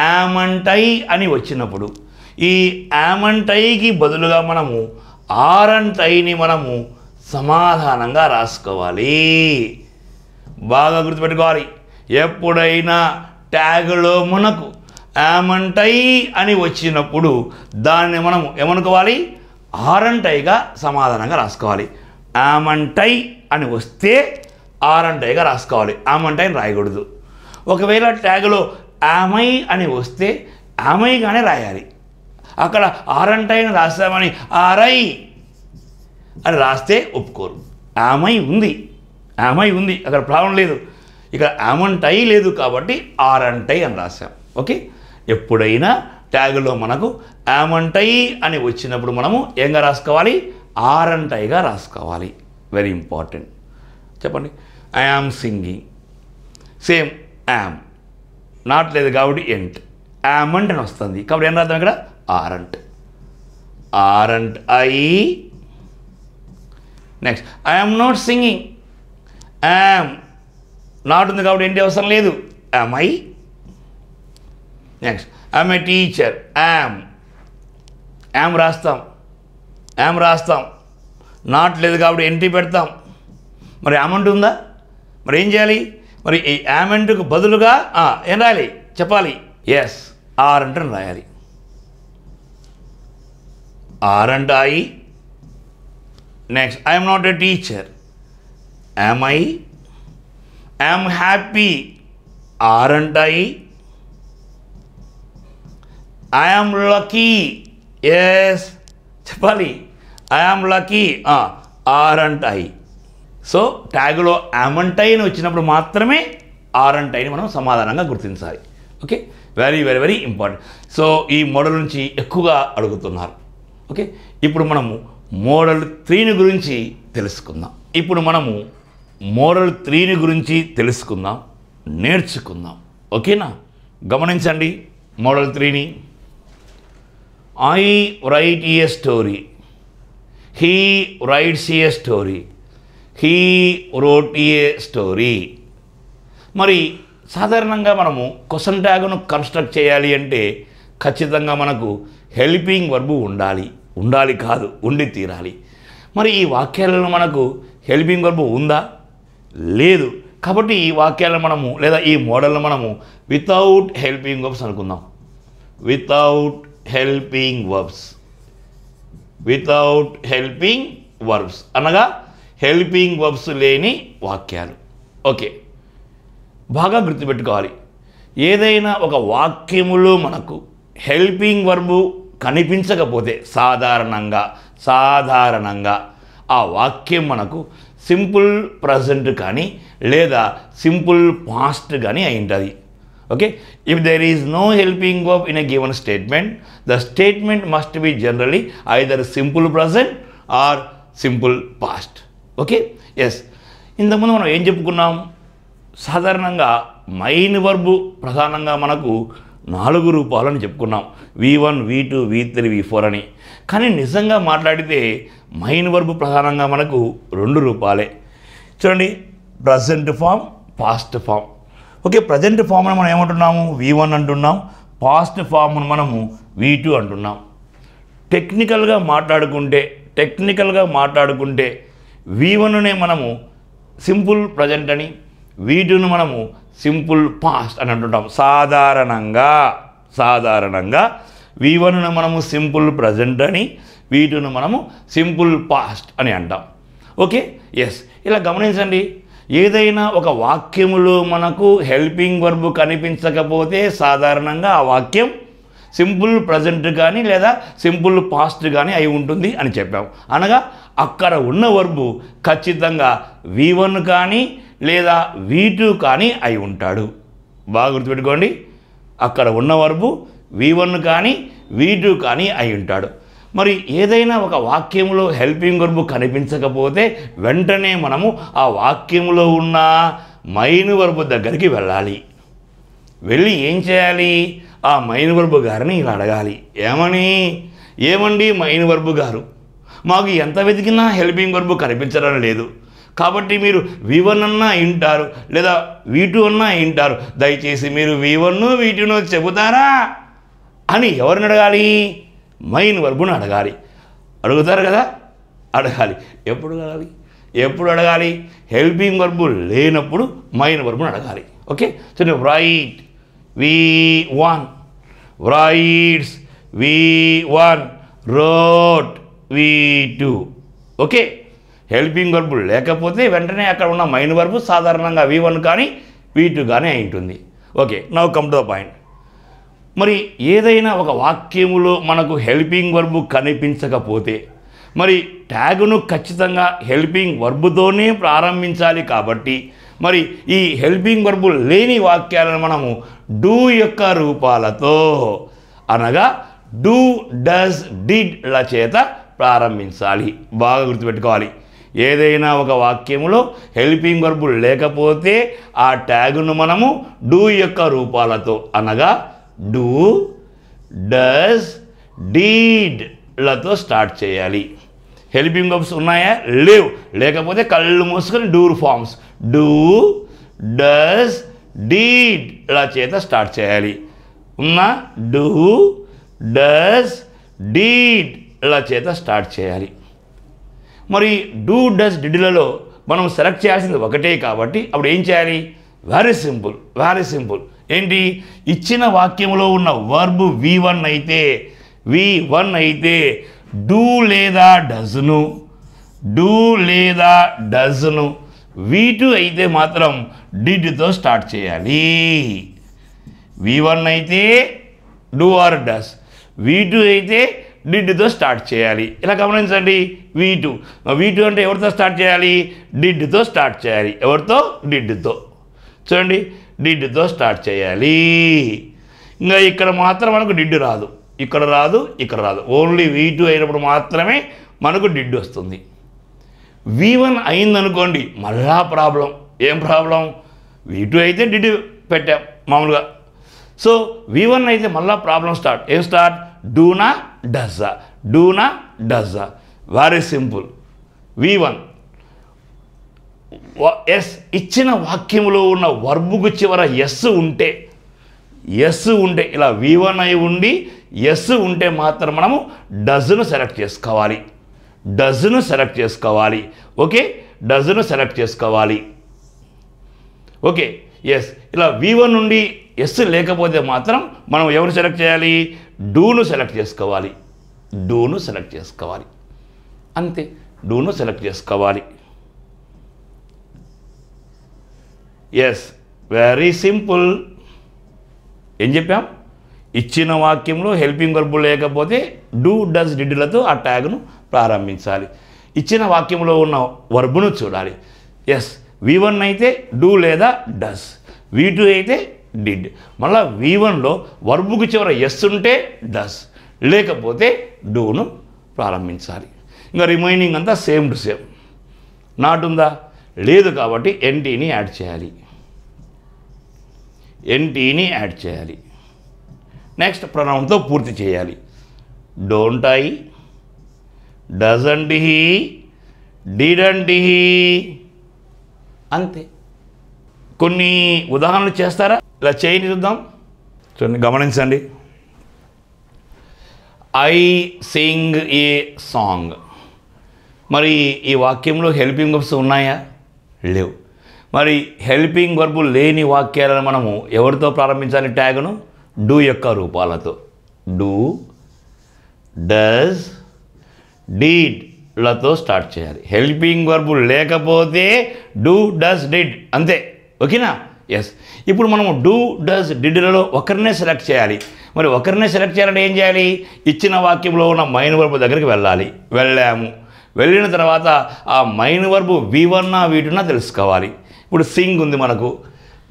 యామంటై అని వచ్చినప్పుడు ఈ యామంటైకి బదులుగా మనము ఆరంటైని మనము సమాధానంగా రాసుకోవాలి బాగా గుర్తుపెట్టుకోవాలి ఎప్పుడైనా ట్యాగ్లో మనకు ఆమంటై అని వచ్చినప్పుడు దాన్ని మనం ఏమనుకోవాలి ఆరంటైగా సమాధానంగా రాసుకోవాలి ఆమంటై అని వస్తే ఆరంటైగా రాసుకోవాలి యామంటై అని రాయకూడదు ఒకవేళ ట్యాగ్లో ఆమై అని వస్తే ఆమైగానే రాయాలి అక్కడ ఆరంటైని అని రాస్తామని ఆరై అని రాస్తే ఒప్పుకోరు ఆమై ఉంది ఆమై ఉంది అక్కడ ప్రాబ్లం లేదు ఇక్కడ ఆమంటై లేదు కాబట్టి ఆరంటై అని రాసాం ఓకే ఎప్పుడైనా ట్యాగులో మనకు యామంటై అని వచ్చినప్పుడు మనము ఏంగా రాసుకోవాలి ఆరంటైగా రాసుకోవాలి వెరీ ఇంపార్టెంట్ చెప్పండి I am singing same am not లేదు కాబట్టి ఎంట్ యామంట్ అని వస్తుంది కాబట్టి ఏం రాద్దాం ఇక్కడ aren't aren't I next I'm not singing am not ఉంది కాబట్టి ఏంటి అవసరం లేదు am I next I'm a teacher am am రాస్తాం యామ్ రాస్తాం నాట్ లేదు కాబట్టి ఎంట్రీ పెడతాం మరి అమౌంట్ ఉందా మరి ఏం చేయాలి మరి ఈ యామంట్కు బదులుగా ఏం రాయాలి చెప్పాలి ఎస్ ఆర్ అంటే రాయాలి are and I next I'm not a teacher am I am happy are and I I'm lucky yes చెప్పాలి I'm lucky are and I so ట్యాగ్లో యామంటైన్ వచ్చినప్పుడు మాత్రమే ఆర్ అండ్ ఐని మనం సమాధానంగా గుర్తించాలి okay very very very important so ఈ మోడల్ నుంచి ఎక్కువగా అడుగుతున్నారు ఓకే ఇప్పుడు మనము మోడల్ త్రీని గురించి తెలుసుకుందాం ఇప్పుడు మనము మోడల్ త్రీని గురించి తెలుసుకుందాం నేర్చుకుందాం ఓకేనా గమనించండి మోడల్ త్రీని I write a story he writes a story he wrote a story మరి సాధారణంగా మనము క్వశ్చన్ ట్యాగ్ను కన్స్ట్రక్ట్ చేయాలి అంటే ఖచ్చితంగా మనకు హెల్పింగ్ వర్బు ఉండాలి ఉండాలి కాదు ఉండి తీరాలి మరి ఈ వాక్యాలను మనకు హెల్పింగ్ వర్బు ఉందా లేదు కాబట్టి ఈ వాక్యాలను మనము లేదా ఈ మోడల్ను మనము వితౌట్ హెల్పింగ్ వర్బ్స్ అనుకుందాం without helping verbs without helping verbs అనగా హెల్పింగ్ వర్బ్స్ లేని వాక్యాలు ఓకే బాగా గుర్తుపెట్టుకోవాలి ఏదైనా ఒక వాక్యములో మనకు హెల్పింగ్ వర్బు కనిపించకపోతే సాధారణంగా సాధారణంగా ఆ వాక్యం మనకు సింపుల్ ప్రజెంట్ కానీ లేదా సింపుల్ పాస్ట్ కానీ అయి ఉంటుంది Okay, if there is no helping verb in a given statement, the statement must be generally either simple present or simple past. Okay yes ఇంతకుముందు మనం ఏం చెప్పుకున్నాం సాధారణంగా మైన్ వర్బు ప్రధానంగా మనకు నాలుగు రూపాలని చెప్పుకున్నాం V one V two V three V four అని కానీ నిజంగా మాట్లాడితే మైన్ వర్బు ప్రధానంగా మనకు రెండు రూపాలే చూడండి present form past form okay present ఫామ్ను మనం ఏమంటున్నాము వి వన్ అంటున్నాం పాస్ట్ ఫామ్ను మనము వి టూ అంటున్నాం టెక్నికల్గా మాట్లాడుకుంటే టెక్నికల్గా మాట్లాడుకుంటే వి వన్నే మనము సింపుల్ ప్రజెంట్ అని వి టూను మనము సింపుల్ పాస్ట్ అని అంటుంటాం సాధారణంగా సాధారణంగా వి వన్ను మనము సింపుల్ ప్రజెంట్ అని వీటిని మనము సింపుల్ పాస్ట్ అని అంటాం ఓకే ఎస్ ఇలా గమనించండి ఏదైనా ఒక వాక్యములో మనకు హెల్పింగ్ వర్బ్ కనిపించకపోతే సాధారణంగా ఆ వాక్యం సింపుల్ ప్రజెంట్ కానీ లేదా సింపుల్ పాస్ట్ కానీ అయి ఉంటుంది అని చెప్పాం అనగా అక్కడ ఉన్న వర్బు ఖచ్చితంగా వి వన్ కానీ లేదా వి టూ కానీ అయి ఉంటాడు బాగా గుర్తుపెట్టుకోండి అక్కడ ఉన్న వర్బు వి వన్ కానీ వి టూ కానీ అయి ఉంటాడు మరి ఏదైనా ఒక వాక్యంలో హెల్పింగ్ వర్బ్ కనిపించకపోతే వెంటనే మనము ఆ వాక్యంలో ఉన్న మైన్ వర్బ్ దగ్గరికి వెళ్ళాలి వెళ్ళి ఏం చేయాలి ఆ మైన్ వర్బ్ గారిని ఇలా అడగాలి ఏమని ఏమండి మైన్ వర్బ్ గారు మాకు ఎంత వెతికినా హెల్పింగ్ వర్బ్ కనిపించడం లేదు కాబట్టి మీరు వి వన్ అన్నా వింటారు లేదా వీటు అన్నా వింటారు దయచేసి మీరు వివన్ను వన్ చెబుతారా అని ఎవరిని అడగాలి మైన్ వర్బును అడగాలి అడుగుతారు కదా అడగాలి ఎప్పుడు అడగాలి ఎప్పుడు అడగాలి హెల్పింగ్ వర్బు లేనప్పుడు మైన్ వర్బును అడగాలి okay so write V one writes V one wrote V two okay helping verb లేకపోతే వెంటనే అక్కడ ఉన్న మైన్ వర్బు సాధారణంగా వి వన్ కానీ వి టూ కానీ అయి ఉంటుంది okay now come to the point మరి ఏదైనా ఒక వాక్యములో మనకు హెల్పింగ్ వర్బ్ కనిపించకపోతే మరి ట్యాగును ఖచ్చితంగా హెల్పింగ్ వర్బుతోనే ప్రారంభించాలి కాబట్టి మరి ఈ హెల్పింగ్ వర్బు లేని వాక్యాలను మనము డూ యొక్క రూపాలతో అనగా డూ డస్ డిడ్ల చేత ప్రారంభించాలి బాగా గుర్తుపెట్టుకోవాలి ఏదైనా ఒక వాక్యములో హెల్పింగ్ వర్బు లేకపోతే ఆ ట్యాగును మనము డూ యొక్క రూపాలతో అనగా డూ డస్ డీడ్ లతో స్టార్ట్ చేయాలి హెల్పింగ్ వర్బ్స్ ఉన్నాయా లేవు లేకపోతే కళ్ళు మూసుకొని డూర్ ఫార్మ్స్ డూ డస్ డీడ్ ఇలా చేత స్టార్ట్ చేయాలి ఉన్నా డూ డస్ డీడ్ ఇలా చేత స్టార్ట్ చేయాలి మరి డూ డస్ డిడ్లలో మనం సెలెక్ట్ చేయాల్సింది ఒకటే కాబట్టి అప్పుడు ఏం చేయాలి వెరీ సింపుల్ వెరీ సింపుల్ ఏంటి ఇచ్చిన వాక్యంలో ఉన్న వర్బ్ వి వన్ అయితే వి వన్ అయితే డూ లేదా డజను డూ లేదా డజను వి టూ అయితే మాత్రం డిడ్తో స్టార్ట్ చేయాలి వి వన్ అయితే do or does V two అయితే డిడ్తో స్టార్ట్ చేయాలి ఇలా గమనించండి వి టూ వి టూ అంటే ఎవరితో స్టార్ట్ చేయాలి డిడ్తో స్టార్ట్ చేయాలి ఎవరితో డిడ్తో చూడండి డిడ్డుతో స్టార్ట్ చేయాలి ఇంకా ఇక్కడ మాత్రం మనకు డిడ్డు రాదు ఇక్కడ రాదు ఇక్కడ రాదు ఓన్లీ వీ టూ అయినప్పుడు మాత్రమే మనకు డిడ్డు వస్తుంది వీ వన్ అయిందనుకోండి మళ్ళా ప్రాబ్లం ఏం ప్రాబ్లం వీ టూ అయితే డిడ్డు పెట్టాం మామూలుగా సో వీ వన్ అయితే మళ్ళా ప్రాబ్లం స్టార్ట్ ఏం స్టార్ట్ డూనా డజ్జా డూనా డజ్జా very simple V one yes ఇచ్చిన వాక్యంలో ఉన్న వర్బుకు చివర ఎస్ ఉంటే ఎస్ ఉంటే ఇలా వివన్ అయి ఉండి ఎస్ ఉంటే మాత్రం మనము డజను సెలెక్ట్ చేసుకోవాలి డజ్ను సెలెక్ట్ చేసుకోవాలి ఓకే డజను సెలెక్ట్ చేసుకోవాలి ఓకే ఎస్ ఇలా వివన్ నుండి ఎస్ లేకపోతే మాత్రం మనం ఎవరు సెలెక్ట్ చేయాలి డూను సెలెక్ట్ చేసుకోవాలి డూను సెలెక్ట్ చేసుకోవాలి అంతే డూను సెలెక్ట్ చేసుకోవాలి ఎస్ వెరీ సింపుల్ ఏం చెప్పాం ఇచ్చిన వాక్యంలో హెల్పింగ్ వర్బు లేకపోతే డూ డస్ డిడ్లతో ఆ ట్యాగ్ను ప్రారంభించాలి ఇచ్చిన వాక్యంలో ఉన్న వర్బును చూడాలి ఎస్ వి వన్ అయితే డూ లేదా డస్ వి టూ అయితే డిడ్ మళ్ళీ వి వన్లో వర్బుకు చివర ఎస్ ఉంటే డస్ లేకపోతే డూను ప్రారంభించాలి ఇంకా రిమైనింగ్ అంతా సేమ్ టు సేమ్ నాట్ ఉందా లేదు కాబట్టి ఎన్టీని యాడ్ చేయాలి ఎన్టీని యాడ్ చేయాలి నెక్స్ట్ ప్రొనౌన్తో పూర్తి చేయాలి don't I doesn't he didn't he అంతే కొన్ని ఉదాహరణలు చేస్తారా ఇలా చేయని చూద్దాం చూడండి గమనించండి ఐ సింగ్ ఏ సాంగ్ మరి ఈ వాక్యంలో హెల్పింగ్ వర్బ్స్ ఉన్నాయా లేవు మరి హెల్పింగ్ వర్బు లేని వాక్యాలను మనము ఎవరితో ప్రారంభించాలి ట్యాగ్ను డూ యొక్క రూపాలతో డూ డస్ డీడ్లతో లతో స్టార్ట్ చేయాలి హెల్పింగ్ వర్బు లేకపోతే డూ డస్ డిడ్ అంతే ఓకేనా ఎస్ ఇప్పుడు మనము డూ డస్ డిడ్లలో ఒకరినే సెలెక్ట్ చేయాలి మరి ఒకరినే సెలెక్ట్ చేయాలంటే ఏం చేయాలి ఇచ్చిన వాక్యంలో ఉన్న మైన్ వర్బు దగ్గరికి వెళ్ళాలి వెళ్ళాము వెళ్ళిన తర్వాత ఆ మైన్ వర్బు వి వన్నా వీటున్నా తెలుసుకోవాలి ఇప్పుడు సింగ్ ఉంది మనకు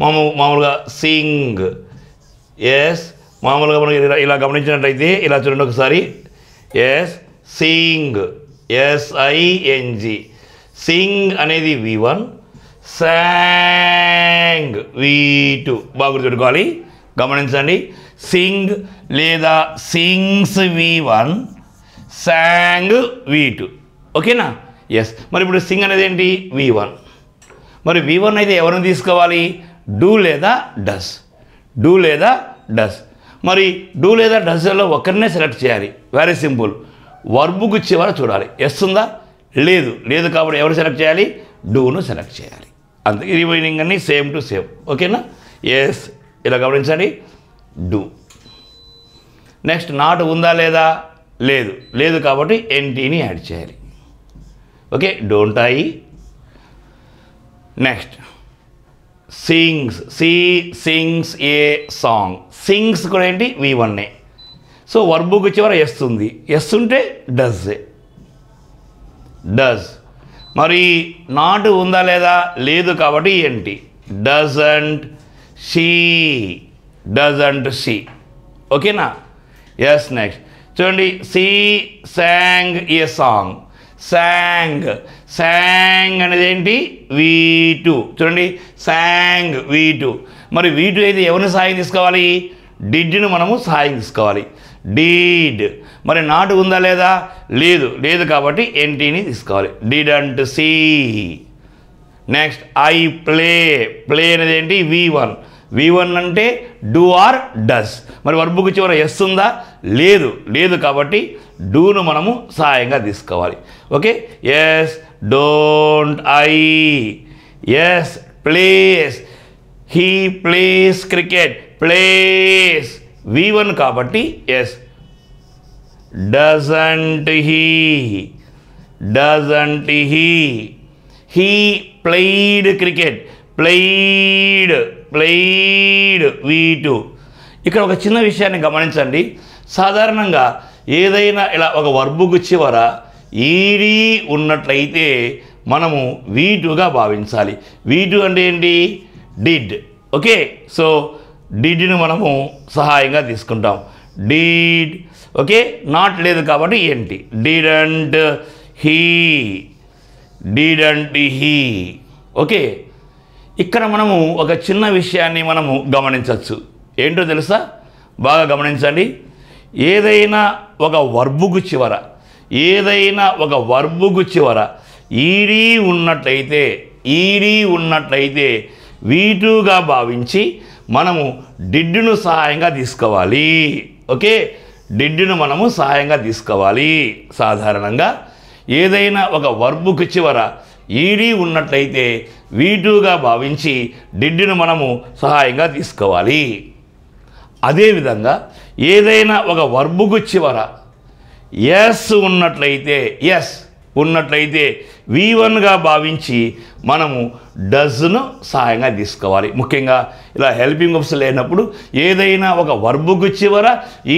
మామూ మామూలుగా సింగ్ ఎస్ మామూలుగా మనం ఇలా గమనించినట్టయితే ఇలా చూడండి ఒకసారి ఎస్ సింగ్ ఎస్ఐఎన్జి సింగ్ అనేది V one sang V two బాగా చూడుకోవాలి గమనించండి సింగ్ లేదా sings V one sang V two ఓకేనా ఎస్ మరి ఇప్పుడు సింగ్ అనేది ఏంటి వి వన్ మరి వి వన్ అయితే ఎవరిని తీసుకోవాలి డూ లేదా డస్ డూ లేదా డస్ మరి డూ లేదా డస్లో ఒకరినే సెలెక్ట్ చేయాలి వెరీ సింపుల్ వర్బుకు చివర చూడాలి ఎస్ ఉందా లేదు లేదు కాబట్టి ఎవరు సెలెక్ట్ చేయాలి డూను సెలెక్ట్ చేయాలి అందుకే రిమైనింగ్ అన్నీ సేమ్ టు సేమ్ ఓకేనా ఎస్ ఇలా గమనించండి డూ నెక్స్ట్ నాట్ ఉందా లేదా లేదు లేదు కాబట్టి ఎన్టీని యాడ్ చేయాలి okay don't I next sings she sings a song sings కూడా ఏంటి వి వన్నే సో వర్బుకు చివర ఎస్తుంది ఉంది ఎస్ ఉంటే డస్ డజ్ మరి నాటు ఉందా లేదా లేదు కాబట్టి ఏంటి డజంట్ షీ డజంట్ షీ ఓకేనా ఎస్ నెక్స్ట్ చూడండి she sang a song sang sang అనేది ఏంటి వీ టూ చూడండి శాంగ్ వీ టూ మరి వీ టూ అయితే ఎవరిని సాయం తీసుకోవాలి డిడ్ను మనము సహాయం తీసుకోవాలి డీడ్ మరి నాటు ఉందా లేదా లేదు లేదు కాబట్టి ఎన్టీని తీసుకోవాలి didn't she next I play play అనేది ఏంటి వి వన్ వి వన్ అంటే డూ ఆర్ డస్ మరి వర్బుకు చివర ఎస్ ఉందా లేదు లేదు కాబట్టి డూను మనము సహాయంగా తీసుకోవాలి okay yes don't I yes plays he plays cricket plays V one కాబట్టి yes doesn't he doesn't he he played cricket played played V two ఇక్కడ ఒక చిన్న విషయాన్ని గమనించండి సాధారణంగా ఏదైనా ఇలా ఒక వర్బుకు చివర ఈడీ ఉన్నట్లయితే మనము వీటుగా భావించాలి వీటు అంటే ఏంటి డిడ్ ఓకే సో డిడ్ని మనము సహాయంగా తీసుకుంటాం డీడ్ ఓకే నాట్ లేదు కాబట్టి ఏంటి didn't he didn't he okay ఇక్కడ మనము ఒక చిన్న విషయాన్ని మనము గమనించవచ్చు ఏంటో తెలుసా బాగా గమనించండి ఏదైనా ఒక వర్బుకు చివర ఏదైనా ఒక వర్బుకు చివర ఈడీ ఉన్నట్లయితే ఈడీ ఉన్నట్లయితే వీటుగా భావించి మనము డిడ్డును సహాయంగా తీసుకోవాలి ఓకే డిడ్డును మనము సహాయంగా తీసుకోవాలి సాధారణంగా ఏదైనా ఒక వర్బుకు చివర ఈడీ ఉన్నట్లయితే వీటుగా భావించి డిడ్డును మనము సహాయంగా తీసుకోవాలి అదేవిధంగా ఏదైనా ఒక వర్బుకు చివర ఎస్ ఉన్నట్లయితే ఎస్ ఉన్నట్లయితే వి వన్గా భావించి మనము డజ్ను సహాయంగా తీసుకోవాలి ముఖ్యంగా ఇలా హెల్పింగ్ అప్స్ లేనప్పుడు ఏదైనా ఒక వర్బుకు చివర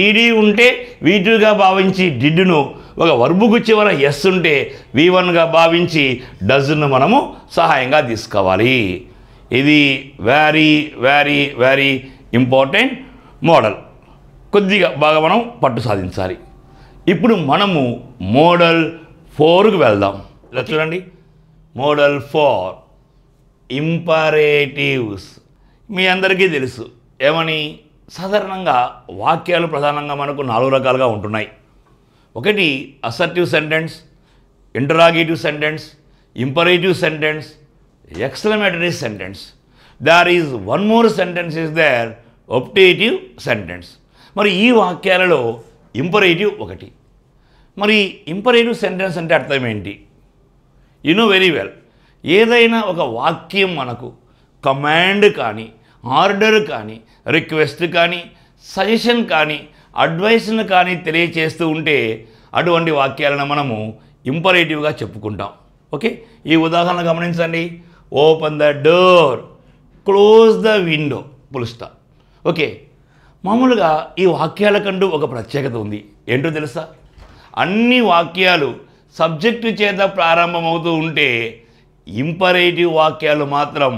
ఈడీ e ఉంటే వి టూగా భావించి డిడ్ను ఒక వర్బుకు చివర ఎస్ ఉంటే వి వన్గా భావించి డజ్ను మనము సహాయంగా తీసుకోవాలి ఇది very very very important model కొద్దిగా బాగా మనం పట్టు సాధించాలి ఇప్పుడు మనము మోడల్ ఫోర్కి వెళ్దాం ఇలా చూడండి మోడల్ ఫోర్ ఇంపరేటివ్స్ మీ అందరికీ తెలుసు ఏమని సాధారణంగా వాక్యాలు ప్రధానంగా మనకు నాలుగు రకాలుగా ఉంటున్నాయి ఒకటి assertive sentence interrogative sentence imperative sentence exclamatory sentence there is one more sentence is there optative sentence మరి ఈ వాక్యాలలో ఇంపరేటివ్ ఒకటి మరి ఇంపరేటివ్ సెంటెన్స్ అంటే అర్థం ఏంటి యు నో వెరీ వెల్ ఏదైనా ఒక వాక్యం మనకు కమాండ్ కానీ ఆర్డర్ కానీ రిక్వెస్ట్ కానీ సజెషన్ కానీ అడ్వైస్ను కానీ తెలియచేస్తూ ఉంటే అటువంటి వాక్యాలను మనము ఇంపరేటివ్గా చెప్పుకుంటాం ఓకే ఈ ఉదాహరణ గమనించండి open the door close the window పులుస్తా ఓకే మామూలుగా ఈ వాక్యాల కంటూ ఒక ప్రత్యేకత ఉంది ఏంటో తెలుసా అన్ని వాక్యాలు సబ్జెక్టు చేత ప్రారంభమవుతూ ఉంటే ఇంపరేటివ్ వాక్యాలు మాత్రం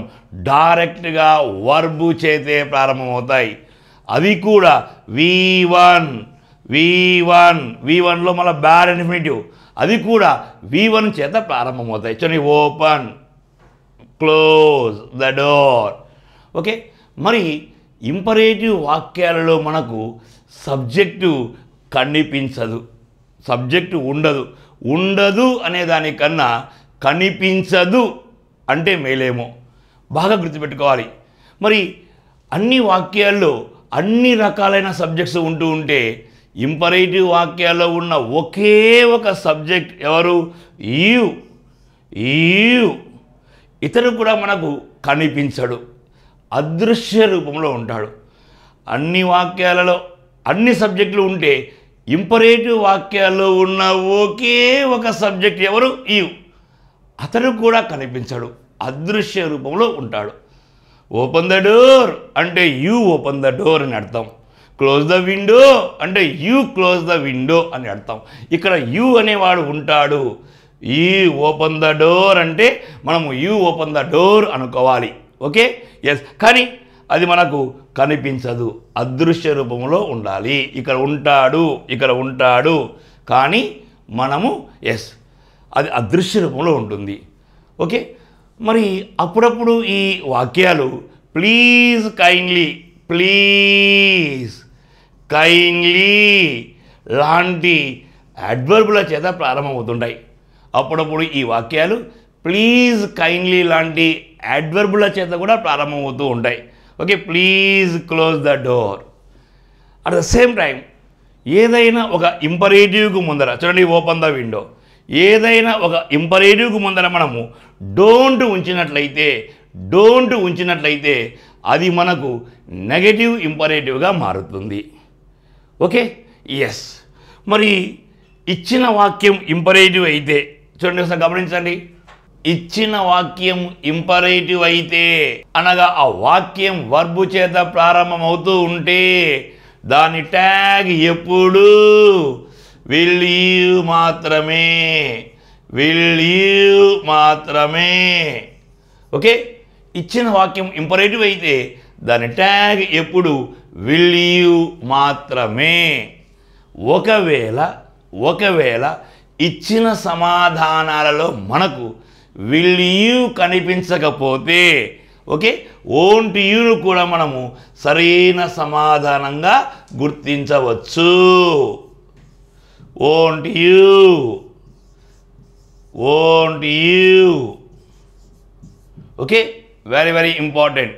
డైరెక్ట్గా వర్బు చేతే ప్రారంభమవుతాయి అవి కూడా వి వన్ వి వన్ వి వన్లో మళ్ళీ బ్యాడ్ ఇన్ఫినిటివ్ అది కూడా వి వన్ చేత ప్రారంభమవుతాయి చూడండి open close the door okay మరి ఇంపరేటివ్ వాక్యాలలో మనకు సబ్జెక్టు కనిపించదు సబ్జెక్టు ఉండదు ఉండదు అనే దానికన్నా కనిపించదు అంటే మేలేమో బాగా గుర్తుపెట్టుకోవాలి మరి అన్ని వాక్యాల్లో అన్ని రకాలైన సబ్జెక్ట్స్ ఉంటూ ఉంటే ఇంపరేటివ్ వాక్యాల్లో ఉన్న ఒకే ఒక సబ్జెక్ట్ ఎవరు ఈ ఇతరు కూడా మనకు కనిపించడు అదృశ్య రూపంలో ఉంటాడు అన్ని వాక్యాలలో అన్ని సబ్జెక్టులు ఉంటే ఇంపరేటివ్ వాక్యాల్లో ఉన్న ఒకే ఒక సబ్జెక్ట్ ఎవరు ఈవ్ అతడు కూడా కనిపించడు అదృశ్య రూపంలో ఉంటాడు ఓపెన్ ద డోర్ అంటే యూ ఓపెన్ ద డోర్ అని అర్థం క్లోజ్ ద విండో అంటే యూ క్లోజ్ ద విండో అని అర్థం ఇక్కడ యూ అనేవాడు ఉంటాడు ఈ ఓపెన్ ద డోర్ అంటే మనము యూ ఓపెన్ ద డోర్ అనుకోవాలి ఓకే ఎస్ కానీ అది మనకు కనిపించదు అదృశ్య రూపంలో ఉండాలి ఇక్కడ ఉంటాడు ఇక్కడ ఉంటాడు కానీ మనము ఎస్ అది అదృశ్య రూపంలో ఉంటుంది ఓకే మరి అప్పుడప్పుడు ఈ వాక్యాలు ప్లీజ్ కైండ్లీ ప్లీజ్ కైండ్లీ లాంటి అడ్వర్బుల చేత ప్రారంభమవుతుంటాయి అప్పుడప్పుడు ఈ వాక్యాలు ప్లీజ్ కైండ్లీ లాంటి యాడ్వర్బుల చేత కూడా ప్రారంభమవుతూ ఉంటాయి okay please close the door at the same time ఏదైనా ఒక ఇంపరేటివ్కు ముందర చూడండి ఓపెన్ ద విండో ఏదైనా ఒక ఇంపరేటివ్కు ముందర మనము డోంట్ ఉంచినట్లయితే డోంట్ ఉంచినట్లయితే అది మనకు నెగటివ్ ఇంపరేటివ్గా మారుతుంది ఓకే ఎస్ మరి ఇచ్చిన వాక్యం ఇంపరేటివ్ అయితే చూడండి ఒకసారి గమనించండి ఇచ్చిన వాక్యం ఇంపరేటివ్ అయితే అనగా ఆ వాక్యం వర్బు చేత ప్రారంభమవుతూ ఉంటే దాని ట్యాగ్ ఎప్పుడు విల్ మాత్రమే విల్ మాత్రమే ఓకే ఇచ్చిన వాక్యం ఇంపరేటివ్ అయితే దాని ట్యాగ్ ఎప్పుడు విల్ మాత్రమే ఒకవేళ ఒకవేళ ఇచ్చిన సమాధానాలలో మనకు విల్ యూ కనిపించకపోతే ఓకే ఓంటి యూను కూడా మనము సరైన సమాధానంగా గుర్తించవచ్చు won't you won't you okay very very important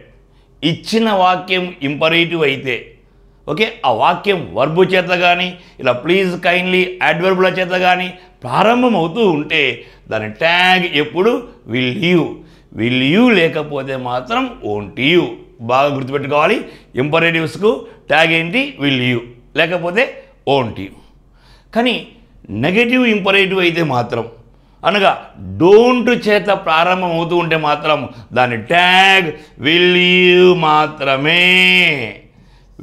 ఇచ్చిన వాక్యం ఇంపరేటివ్ అయితే ఓకే ఆ వాక్యం వర్బు చేత కానీ ఇలా ప్లీజ్ కైండ్లీ యాడ్వర్బుల చేత కానీ ప్రారంభమవుతూ ఉంటే దాని ట్యాగ్ ఎప్పుడు విల్ యూ విల్ యూ లేకపోతే మాత్రం ఓంట్ యూ బాగా గుర్తుపెట్టుకోవాలి ఇంపరేటివ్స్కు ట్యాగ్ ఏంటి విల్ యూ లేకపోతే ఓంట్ యూ కానీ నెగటివ్ ఇంపరేటివ్ అయితే మాత్రం అనగా డోంట్ చేత ప్రారంభం అవుతూ ఉంటే మాత్రం దాని ట్యాగ్ విల్ యూ మాత్రమే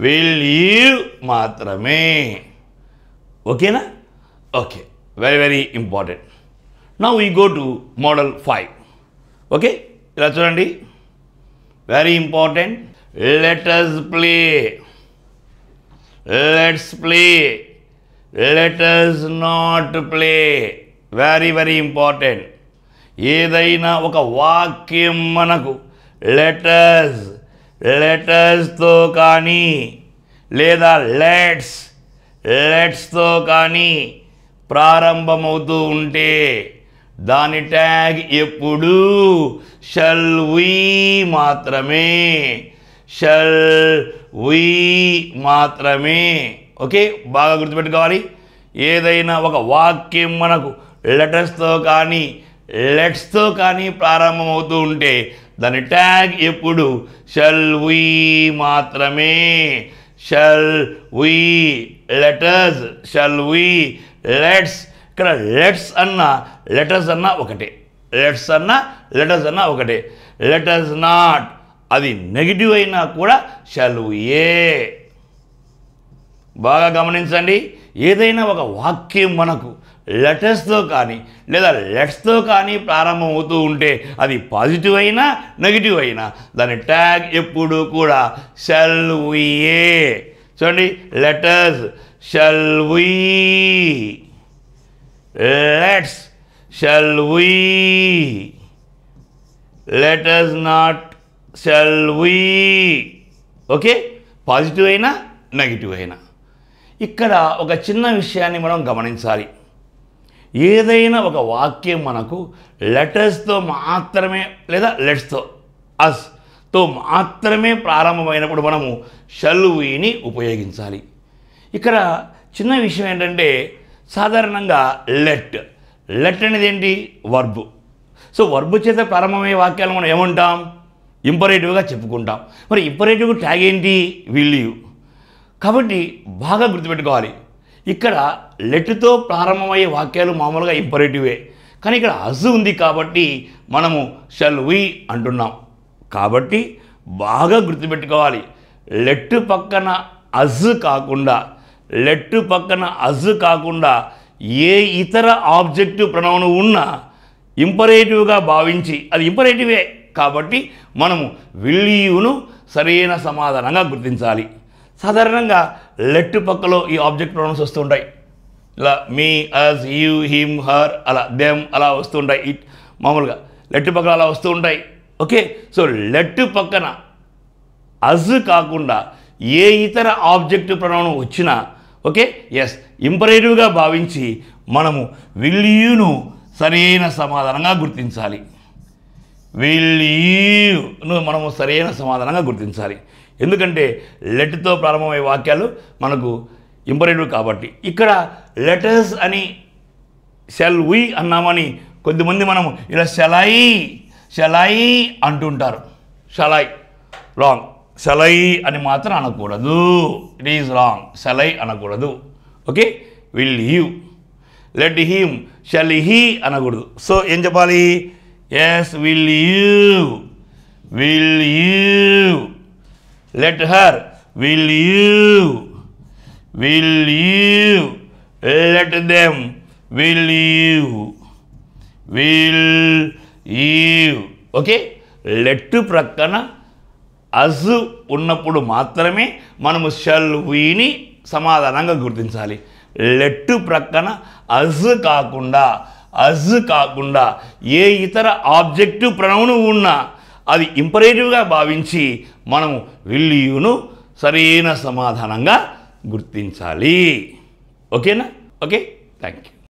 విల్ యూ మాత్రమే ఓకేనా ఓకే వెరీ వెరీ ఇంపార్టెంట్ నా we go to model five okay ఇలా చూడండి very important let us play let's play let us not play very very important ఏదైనా ఒక వాక్యం మనకు లెటర్స్ లెటర్స్తో కానీ లేదా లెట్స్ లెట్స్తో కానీ ప్రారంభమవుతూ ఉంటే దాని ట్యాగ్ ఎప్పుడు షల్ వి మాత్రమే షల్ వి మాత్రమే ఓకే బాగా గుర్తుపెట్టుకోవాలి ఏదైనా ఒక వాక్యం మనకు లెటర్స్తో కానీ లెట్స్తో కానీ ప్రారంభమవుతూ ఉంటే దాని ట్యాగ్ ఎప్పుడు షల్ వి మాత్రమే shall we let us shall we let's ఇక్కడ లెట్స్ అన్న లెటర్స్ అన్న ఒకటే లెట్స్ అన్న లెటర్స్ అన్న ఒకటే లెటర్స్ నాట్ అది నెగిటివ్ అయినా కూడా షాలు ఏ బాగా గమనించండి ఏదైనా ఒక వాక్యం మనకు లెటర్స్తో కానీ లేదా లెట్స్తో కానీ ప్రారంభమవుతూ ఉంటే అది పాజిటివ్ అయినా నెగిటివ్ అయినా దాని ట్యాగ్ ఎప్పుడు కూడా షల్ ఏ చూడండి let us shall we let's shall we let us not shall okay positive అయినా నెగిటివ్ అయినా ఇక్కడ ఒక చిన్న విషయాన్ని మనం గమనించాలి ఏదైనా ఒక వాక్యం మనకు లెటర్స్తో మాత్రమే లేదా లెట్స్తో అస్తో మాత్రమే ప్రారంభమైనప్పుడు మనము ఉయిని ఉపయోగించాలి ఇక్కడ చిన్న విషయం ఏంటంటే సాధారణంగా లెట్ లెట్ అనేది ఏంటి వర్బు సో వర్బు చేత ప్రారంభమయ్యే వాక్యాలు మనం ఏమంటాం ఇంపరేటివ్గా చెప్పుకుంటాం మరి ఇంపరేటివ్ ట్యాగ్ ఏంటి విల్ కాబట్టి బాగా గుర్తుపెట్టుకోవాలి ఇక్కడ లెట్తో ప్రారంభమయ్యే వాక్యాలు మామూలుగా ఇంపరేటివే కానీ ఇక్కడ అజు ఉంది కాబట్టి మనము షల్ వి అంటున్నాం కాబట్టి బాగా గుర్తుపెట్టుకోవాలి లెట్ పక్కన అజ్ కాకుండా లెట్టు పక్కన అజ్ కాకుండా ఏ ఇతర ఆబ్జెక్టివ్ ప్రణవం ఉన్నా ఇంపరేటివ్గా భావించి అది ఇంపరేటివే కాబట్టి మనము విల్లీయును సరైన సమాధానంగా గుర్తించాలి సాధారణంగా లెట్ పక్కలో ఈ ఆబ్జెక్ట్ ప్రణవన్స్ వస్తుంటాయి ఇలా me us you him her అలా దెమ్ అలా వస్తుంటాయి ఇట్ మామూలుగా లెట్టు పక్కన అలా వస్తూ ఉంటాయి ఓకే సో లెట్టు పక్కన అజ్ కాకుండా ఏ ఇతర ఆబ్జెక్టివ్ ప్రణవం వచ్చినా ఓకే ఎస్ ఇంపరేటివ్గా భావించి మనము విల్యూను సరైన సమాధానంగా గుర్తించాలి విల్యూను మనము సరైన సమాధానంగా గుర్తించాలి ఎందుకంటే లెట్తో ప్రారంభమయ్యే వాక్యాలు మనకు ఇంపరేటివ్ కాబట్టి ఇక్కడ లెటర్స్ అని సెల్ వి అన్నామని కొద్దిమంది మనము ఇలా షలాయి షలాయి అంటుంటారు షలాయి రాంగ్ సెలై అని మాత్రం అనకూడదు ఇట్ ఈజ్ రాంగ్ సెలై అనకూడదు ఓకే విల్ హీవ్ లెట్ హీమ్ షెల్ హీ అనకూడదు సో ఏం చెప్పాలి yes will you will you let her will you will you let them will you will you okay let ప్రక్కన అజ్ ఉన్నప్పుడు మాత్రమే మనము షల్ వీని సమాధానంగా గుర్తించాలి లెట్టు ప్రక్కన అజ్ కాకుండా అజ్ కాకుండా ఏ ఇతర ఆబ్జెక్టివ్ ప్రణవును ఉన్నా అది ఇంపరేటివ్గా భావించి మనము విల్లియును సరైన సమాధానంగా గుర్తించాలి ఓకేనా ఓకే థ్యాంక్ యూ